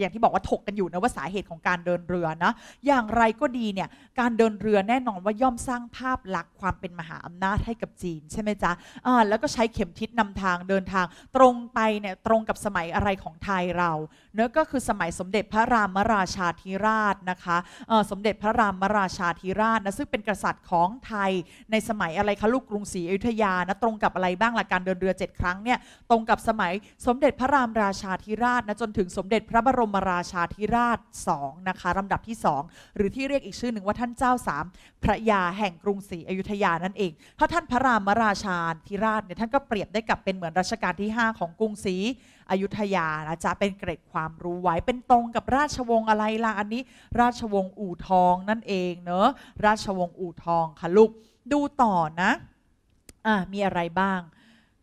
อย่างที่บอกว่าถกกันอยู่นะว่า สาเหตุของการเดินเรือนะอย่างไรก็ดีเนี่ยการเดินเรือแน่นอนว่าย่อมสร้างภาพลักษณ์ความเป็นมหาอำนาจให้กับจีน ใช่ไหมจ๊ะอ่าแล้วก็ใช้เข็มทิศนำทางเดินทางตรงไปเนี่ยตรงกับสมัยอะไรของไทยเราเนื้อก็คือสมัยสมเด็จพระรามราชาธิราชนะคะาสมเด็จพระรามราชาธิราชนะซึ่งเป็นกษัตริย์ของไทย ในสมัยอะไรคะลูกกรุงศรีอยุธยานะตรงกับอะไรบ้างล่ะการเดินเรือ7ครั้งเนี่ยตรงกับสมัยสมเด็จพระรามราชาธิราชนะจนถึงสมเด็จพระบรมราชาธิราช2นะคะลำดับที่ 2หรือที่เรียกอีกชื่อหนึ่งว่าท่านเจ้าสามพระยาแห่งกรุงศรีอยุธยานั่นเองถ้าท่านพระรามราชาธิราชเนี่ยท่านก็เปรียบได้กับเป็นเหมือนรัชกาลที่5ของกรุงศรี อยุธยานะจ๊ะเป็นเกร็ดความรู้ไว้ เป็นตรงกับราชวงศ์อะไรล่ะอันนี้ ราชวงศ์อู่ทองนั่นเองเนอะราชวงศ์อู่ทองค่ะลูกดูต่อนะอ่ามีอะไรบ้าง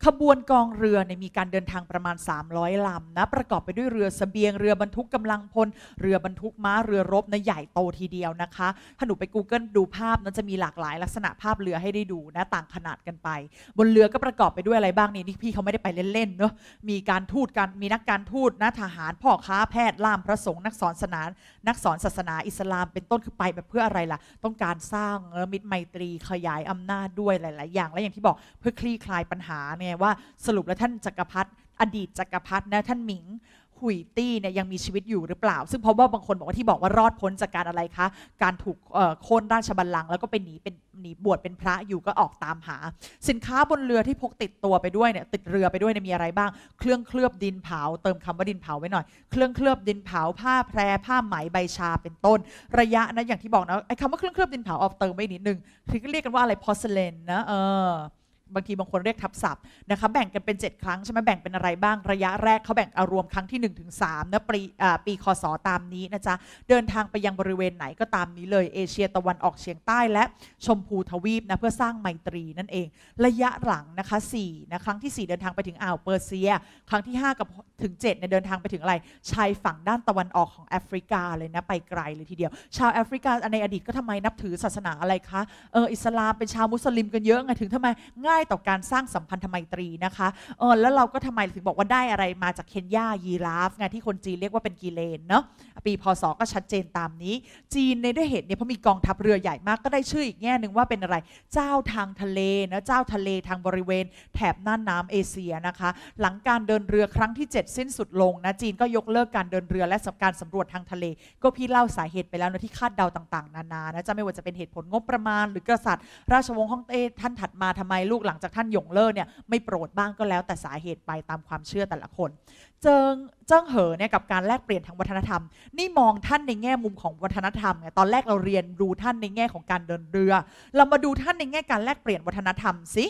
ขบวนกองเรือเนี่ยมีการเดินทางประมาณ 300 ลำนะ ประกอบไปด้วยเรือสเสบียงเรือบรรทุกกำลังพล เรือบรรทุกม้าเรือรบนะใหญ่โตทีเดียวนะคะถ้าหนูไป Google ดูภาพนั้นจะมีหลากหลายลักษณะภาพเรือให้ได้ดูนะต่างขนาดกันไป บนเรือก็ประกอบไปด้วยอะไรบ้างนี่นี่พี่เขาไม่ได้ไปเล่นๆเนาะมีการทูตการมีนักการทูตนะทหารพ่อค้าแพทย์ล่ามพระสงฆ์นักสอนศาสนานักสอนศาสนาอิสลามเป็นต้นคือไปแบบเพื่ออะไรล่ะ ต้องการสร้างมิตรไมตรีขยายอำนาจด้วยหลาย ๆ อย่างและอย่างที่บอกเพื่อคลี่คลายปัญหาเนี่ยไงว่าสรุปแล้วท่านจักรพรรดิอดีตจักรพรรดินะท่านหมิงหุยตี้เนี่ยยังมีชีวิตอยู่หรือเปล่า ซึ่งพบว่าบางคนบอกว่าที่บอกว่ารอดพ้นจากการอะไรคะการถูกโค่นราชบัลลังก์แล้วก็ไปหนีเป็นหนีบวชเป็นพระอยู่ก็ออกตามหา สินค้าบนเรือที่พกติดตัวไปด้วยเนี่ยติดเรือไปด้วยเนี่ยมีอะไรบ้างเครื่องเคลือบดินเผาเติมคำว่าดินเผาไว้หน่อยเครื่องเคลือบดินเผาผ้าแพรผ้าไหมใบชาเป็นต้น ระยะนะอย่างที่บอกนะไอ้คำว่าเครื่องเคลือบดินเผาออกเติมไปนิดนึงคือเรียกกันว่าอะไรพอสเลนนะเออบางทีบางคนเรียกทับศัพท์นะคะแบ่งกันเป็น 7 ครั้งใช่ไหมแบ่งเป็นอะไรบ้างระยะแรกเขาแบ่งเอารวมครั้งที่1นถึงสนะปีปีคศตามนี้นะจ๊ะเดินทางไปยังบริเวณไหนก็ตามนี้เลยเอเชียตะวันออกเฉียงใต้และชมพูทวีปนะเพื่อสร้างไมตรีนั่นเอง ระยะหลังนะคะ4นะครั้งที่ 4 เดินทางไปถึงอ่าวเปอร์เซีย ครั้งที่ 5กับถึง7เนี่ยเดินทางไปถึงอะไรชายฝั่งด้านตะวันออกของแอฟริกาเลยนะไปไกลเลยทีเดียว ชาวแอฟริกาในอดีตก็ทำไมนับถือศาสนาอะไรคะเอออิสลามเป็นชาวมุสลิมกันเยอะไงถึงทำไมง่ายได้ต่อการสร้างสัมพันธไมตรีนะคะเออแล้วเราก็ทำไมถึงบอกว่าได้อะไรมาจากเคนยายีราฟไงที่คนจีนเรียกว่าเป็นกีเลนเนาะปีพศ ก็ชัดเจนตามนี้จีนในด้วยเหตุเนี่ยเพราะมีกองทัพเรือใหญ่มากก็ได้ชื่ออีกแง่หนึ่งว่าเป็นอะไรเจ้าทางทะเลนะเจ้าทะเลทางบริเวณแถบน่านน้ำเอเชียนะคะหลังการเดินเรือครั้งที่ 7 สิ้นสุดลงนะจีนก็ยกเลิกการเดินเรือ และสการสำรวจทางทะเล ก็พี่เล่าสาเหตุไปแล้วนะที่คาดเดาต่างๆนานานะจะไม่ว่าจะเป็นเหตุผลงบประมาณหรือกษัตริย์ราชวงศ์ฮ่องเต้ท่านถัดมาทำไมลูกหลังจากท่านหยงเล่อเนี่ยไม่โปรดบ้างก็แล้วแต่สาเหตุไปตามความเชื่อแต่ละคนเจิงเจิงเหอเนี่ยกับการแลกเปลี่ยนทางวัฒนธรรมนี่มองท่านในแง่มุมของวัฒนธรรมไงตอนแรกเราเรียนดูท่านในแง่ของการเดินเรือ เรามาดูท่านในแง่การแลกเปลี่ยนวัฒนธรรมสิ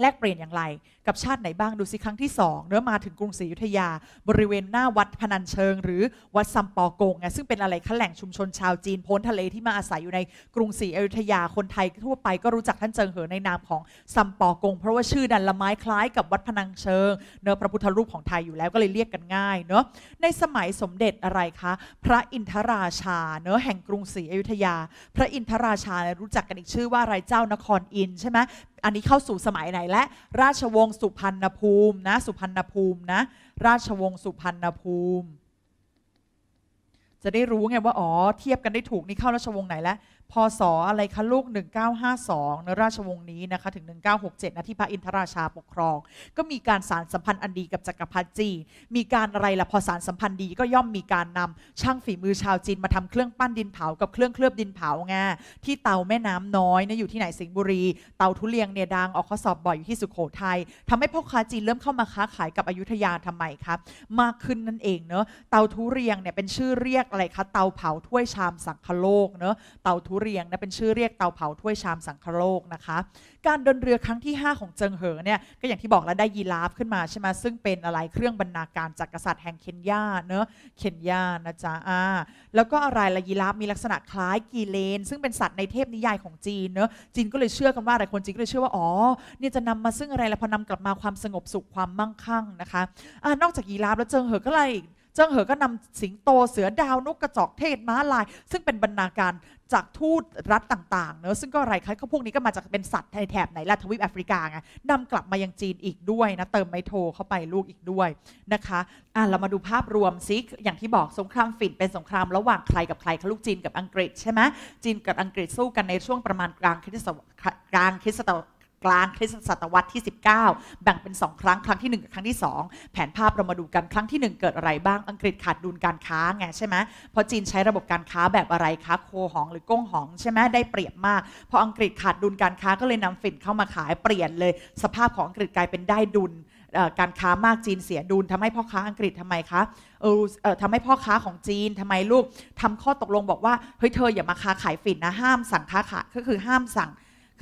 แลกเปลี่ยนอย่างไร กับชาติไหนบ้างดูสิครั้งที่ 2 เนื้อมาถึงกรุงศรีอยุธยา บริเวณหน้าวัดพนันเชิงหรือวัดซัมปอกง ซึ่งเป็นอะไรขแหล่งชุมชนชาวจีนพ้นทะเลที่มาอาศัยอยู่ในกรุงศรีอยุธยาคนไทยทั่วไปก็รู้จักท่านเจิงเหอในนามของซัมปอกง เพราะว่าชื่อดันละไม้คล้ายกับวัดพนันเชิง เนื้อพระพุทธรูปของไทยอยู่แล้วก็เลยเรียกกันง่าย เนาะในสมัยสมเด็จอะไรคะ พระอินทราชาเนื้อแห่งกรุงศรีอยุธยา พระอินทราชารู้จักกันอีกชื่อว่าอะไรเจ้านครอินใช่ไหมอันนี้เข้าสู่สมัยไหนและราชวงศ์สุพรรณภูมินะสุพรรณภูมินะราชวงศ์สุพรรณภูมิ จะได้รู้ไงว่า อ๋อเทียบกันได้ถูกนี่เข้าราชวงศ์ไหนแล้วพศอะไรคะลูก1952ในราชวงศ์นี้นะคะถึง 1967นะที่พระอินทราชา ปกครอง ก็มีการสารสัมพันธ์อันดีกับจักรพรรดิจีนมีการอะไรละพอสารสัมพันธ์ดีก็ย่อมมีการนำช่างฝีมือชาวจีนมาทำเครื่องปั้นดินเผากับเครื่องเคลือบดินเผาไงที่เตาแม่น้ำน้อยเนี่ยอยู่ที่ไหนสิงห์บุรี เตาทุเรียงเนี่ยดังออกข้อสอบบ่อยอยู่ที่สุขโขทยัยทำให้พ่อค้าจีนเริ่มเข้ามาค้าขายกับอยุธยาทำไมครับมากขึ้นนั่นเองเนอะเตาทุเรียงเนี่ยเป็นชื่อเรียกอะไรคะเตาเผาถ้วยชามสังคโลกเนาะเตาทุเรียงนะเป็นชื่อเรียกเตาเผาถ้วยชามสังคโลกนะคะ การเดินเรือครั้งที่ 5 ของเจิงเหอเนี่ยก็อย่างที่บอกแล้วได้ยีราฟขึ้นมาใช่ไหมซึ่งเป็นอะไรเครื่องบรรณาการจากกษัตริย์แห่งเคนยาเนอะเคนยานะจ๊ะอ่าแล้วก็อะไรละยีราฟมีลักษณะคล้ายกีเลนซึ่งเป็นสัตว์ในเทพนิยายของจีนเนอะจีนก็เลยเชื่อกันว่าหลายคนจีนก็เลยเชื่อว่าอ๋อเนี่ยจะนำมาซึ่งอะไรแล้วพอนำกลับมาความสงบสุขความมั่งคั่งนะคะอ่านอกจากยีราฟแล้วเจิงเหอก็อะไรเจิ้งเหอก็นำสิงโต เสือดาว นกกระจอกเทศม้าลาย ซึ่งเป็นบรรณาการจากทูตรัฐต่างๆ เนอะ ซึ่งก็ไรคะขาพวกนี้ก็มาจากเป็นสัตว์ในแถบไหน ละทวีปแอฟริกาไงนำกลับมายังจีนอีกด้วยนะ เติมไมโทเข้าไปลูกอีกด้วยนะคะ อ่ะ เรามาดูภาพรวมซิ อย่างที่บอกสงครามฝิ่นเป็นสงครามระหว่างใครกับใครคะ ลูกจีนกับอังกฤษใช่ไหมจีนกับอังกฤษสู้กันในช่วงประมาณกลางคริสต์กลางคริสต์กลางคริสตศตวรรษที่ 19 แบ่งเป็น 2 ครั้งครั้งที่1กับครั้งที่ 2 แผนภาพเรามาดูกันครั้งที่ 1 เกิดอะไรบ้างอังกฤษขาดดุลการค้าไง ใช่ไหมเพราะจีนใช้ระบบการค้าแบบอะไรคะโคหองหรือก้งหองใช่ไหมได้เปรียบมากพออังกฤษขาดดุลการค้าก็เลยนำฝิ่นเข้ามาขายเปลี่ยนเลย สภาพของอังกฤษกลายเป็นได้ดุลการค้ามากจีนเสียดุล ทำให้พ่อค้าอังกฤษทำไมคะเออทำให้พ่อค้าของจีนทำไมลูกทำข้อตกลงบอกว่าเฮ้ยเธอ อย่ามาค้าขายฝิ่นนะห้ามสั่งค้าขายก็คือห้ามสั่ง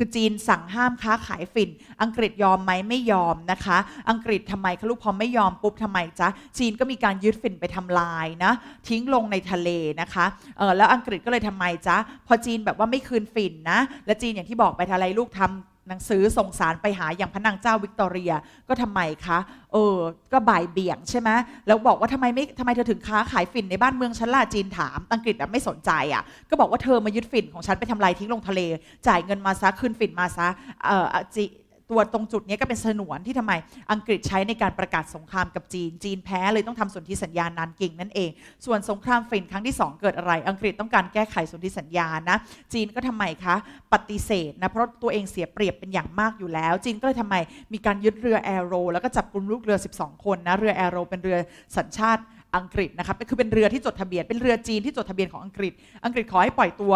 คือจีนสั่งห้ามค้าขายฝิ่น อังกฤษยอมไหมไม่ยอมนะคะ อังกฤษทำไมคะลูกพอไม่ยอมปุ๊บทำไมจ๊ะจีนก็มีการยึดฝิ่นไปทำลายนะ ทิ้งลงในทะเลนะคะ เออแล้วอังกฤษก็เลยทำไมจ๊ะพอจีนแบบว่าไม่คืนฝิ่นนะ และจีนอย่างที่บอกไปทะเลลูกทำหนังสือส่งสารไปหาอย่างพระนางเจ้าวิกตอเรียก็ทำไมคะ เออ ก็บ่ายเบี่ยงใช่ไหมแล้วบอกว่าทำไมไม่ทำไมเธอถึงค้าขายฝิ่นในบ้านเมืองฉันล่ะจีนถาม อังกฤษอ่ะไม่สนใจอ่ะ ก็บอกว่าเธอมายึดฝิ่นของฉันไปทำลายทิ้งลงทะเล จ่ายเงินมาซะคืนฝิ่นมาซะเออจีตัวตรงจุดนี้ก็เป็นสนวนที่ทำไมอังกฤษใช้ในการประกาศสงครามกับจีน จีนแพ้เลยต้องทำสนธิสัญญานานกิ่งนั่นเอง ส่วนสงครามฝิ่นครั้งที่ 2 เกิดอะไร อังกฤษต้องการแก้ไขสนธิสัญญานะจีนก็ทำไมคะปฏิเสธนะเพราะตัวเองเสียเปรียบเป็นอย่างมากอยู่แล้ว จีนก็เลยทำไมมีการยึดเรือแอโรแล้วก็จับกลุ่มลูกเรือ 12 คนนะเรือแอโรเป็นเรือสัญชาติอังกฤษนะครับคือเป็นเรือที่จดทะเบียนเป็นเรือจีนที่จดทะเบียนของอังกฤษ อังกฤษขอให้ปล่อยตัว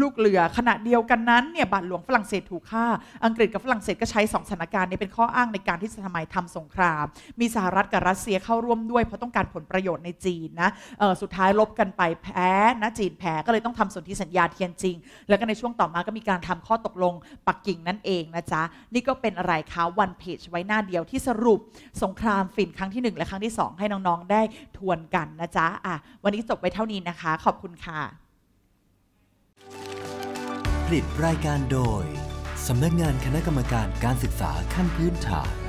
ลูกเรือ ขณะเดียวกันนั้นเนี่ยบาทหลวงฝรั่งเศสถูกฆ่า อังกฤษกับฝรั่งเศสก็ใช้สองสถานการณ์นี้เป็นข้ออ้างในการที่จะทำไมทำสงคราม มีสหรัฐกับรัสเซียเข้าร่วมด้วย เพราะต้องการผลประโยชน์ในจีนนะสุดท้ายลบกันไปแพ้นะจีนแพ้ก็เลยต้องทำสนธิสัญญาเทียนจริง แล้วก็ในช่วงต่อมาก็มีการทำข้อตกลง ปักกิ่งนั่นเองนะจ๊ะนี่ก็เป็นอะไรคะวันเพจไว้หน้าเดียวที่สรุปสงครามฝิ่นครั้งที่1และครั้งที่ 2 ให้น้องๆได้ทวนกันนะจ๊ะอ่ะวันนี้จบไปเท่านี้นะคะ ขอบคุณค่ะผลิตรายการโดย สำนักงานคณะกรรมการการศึกษาขั้นพื้นฐาน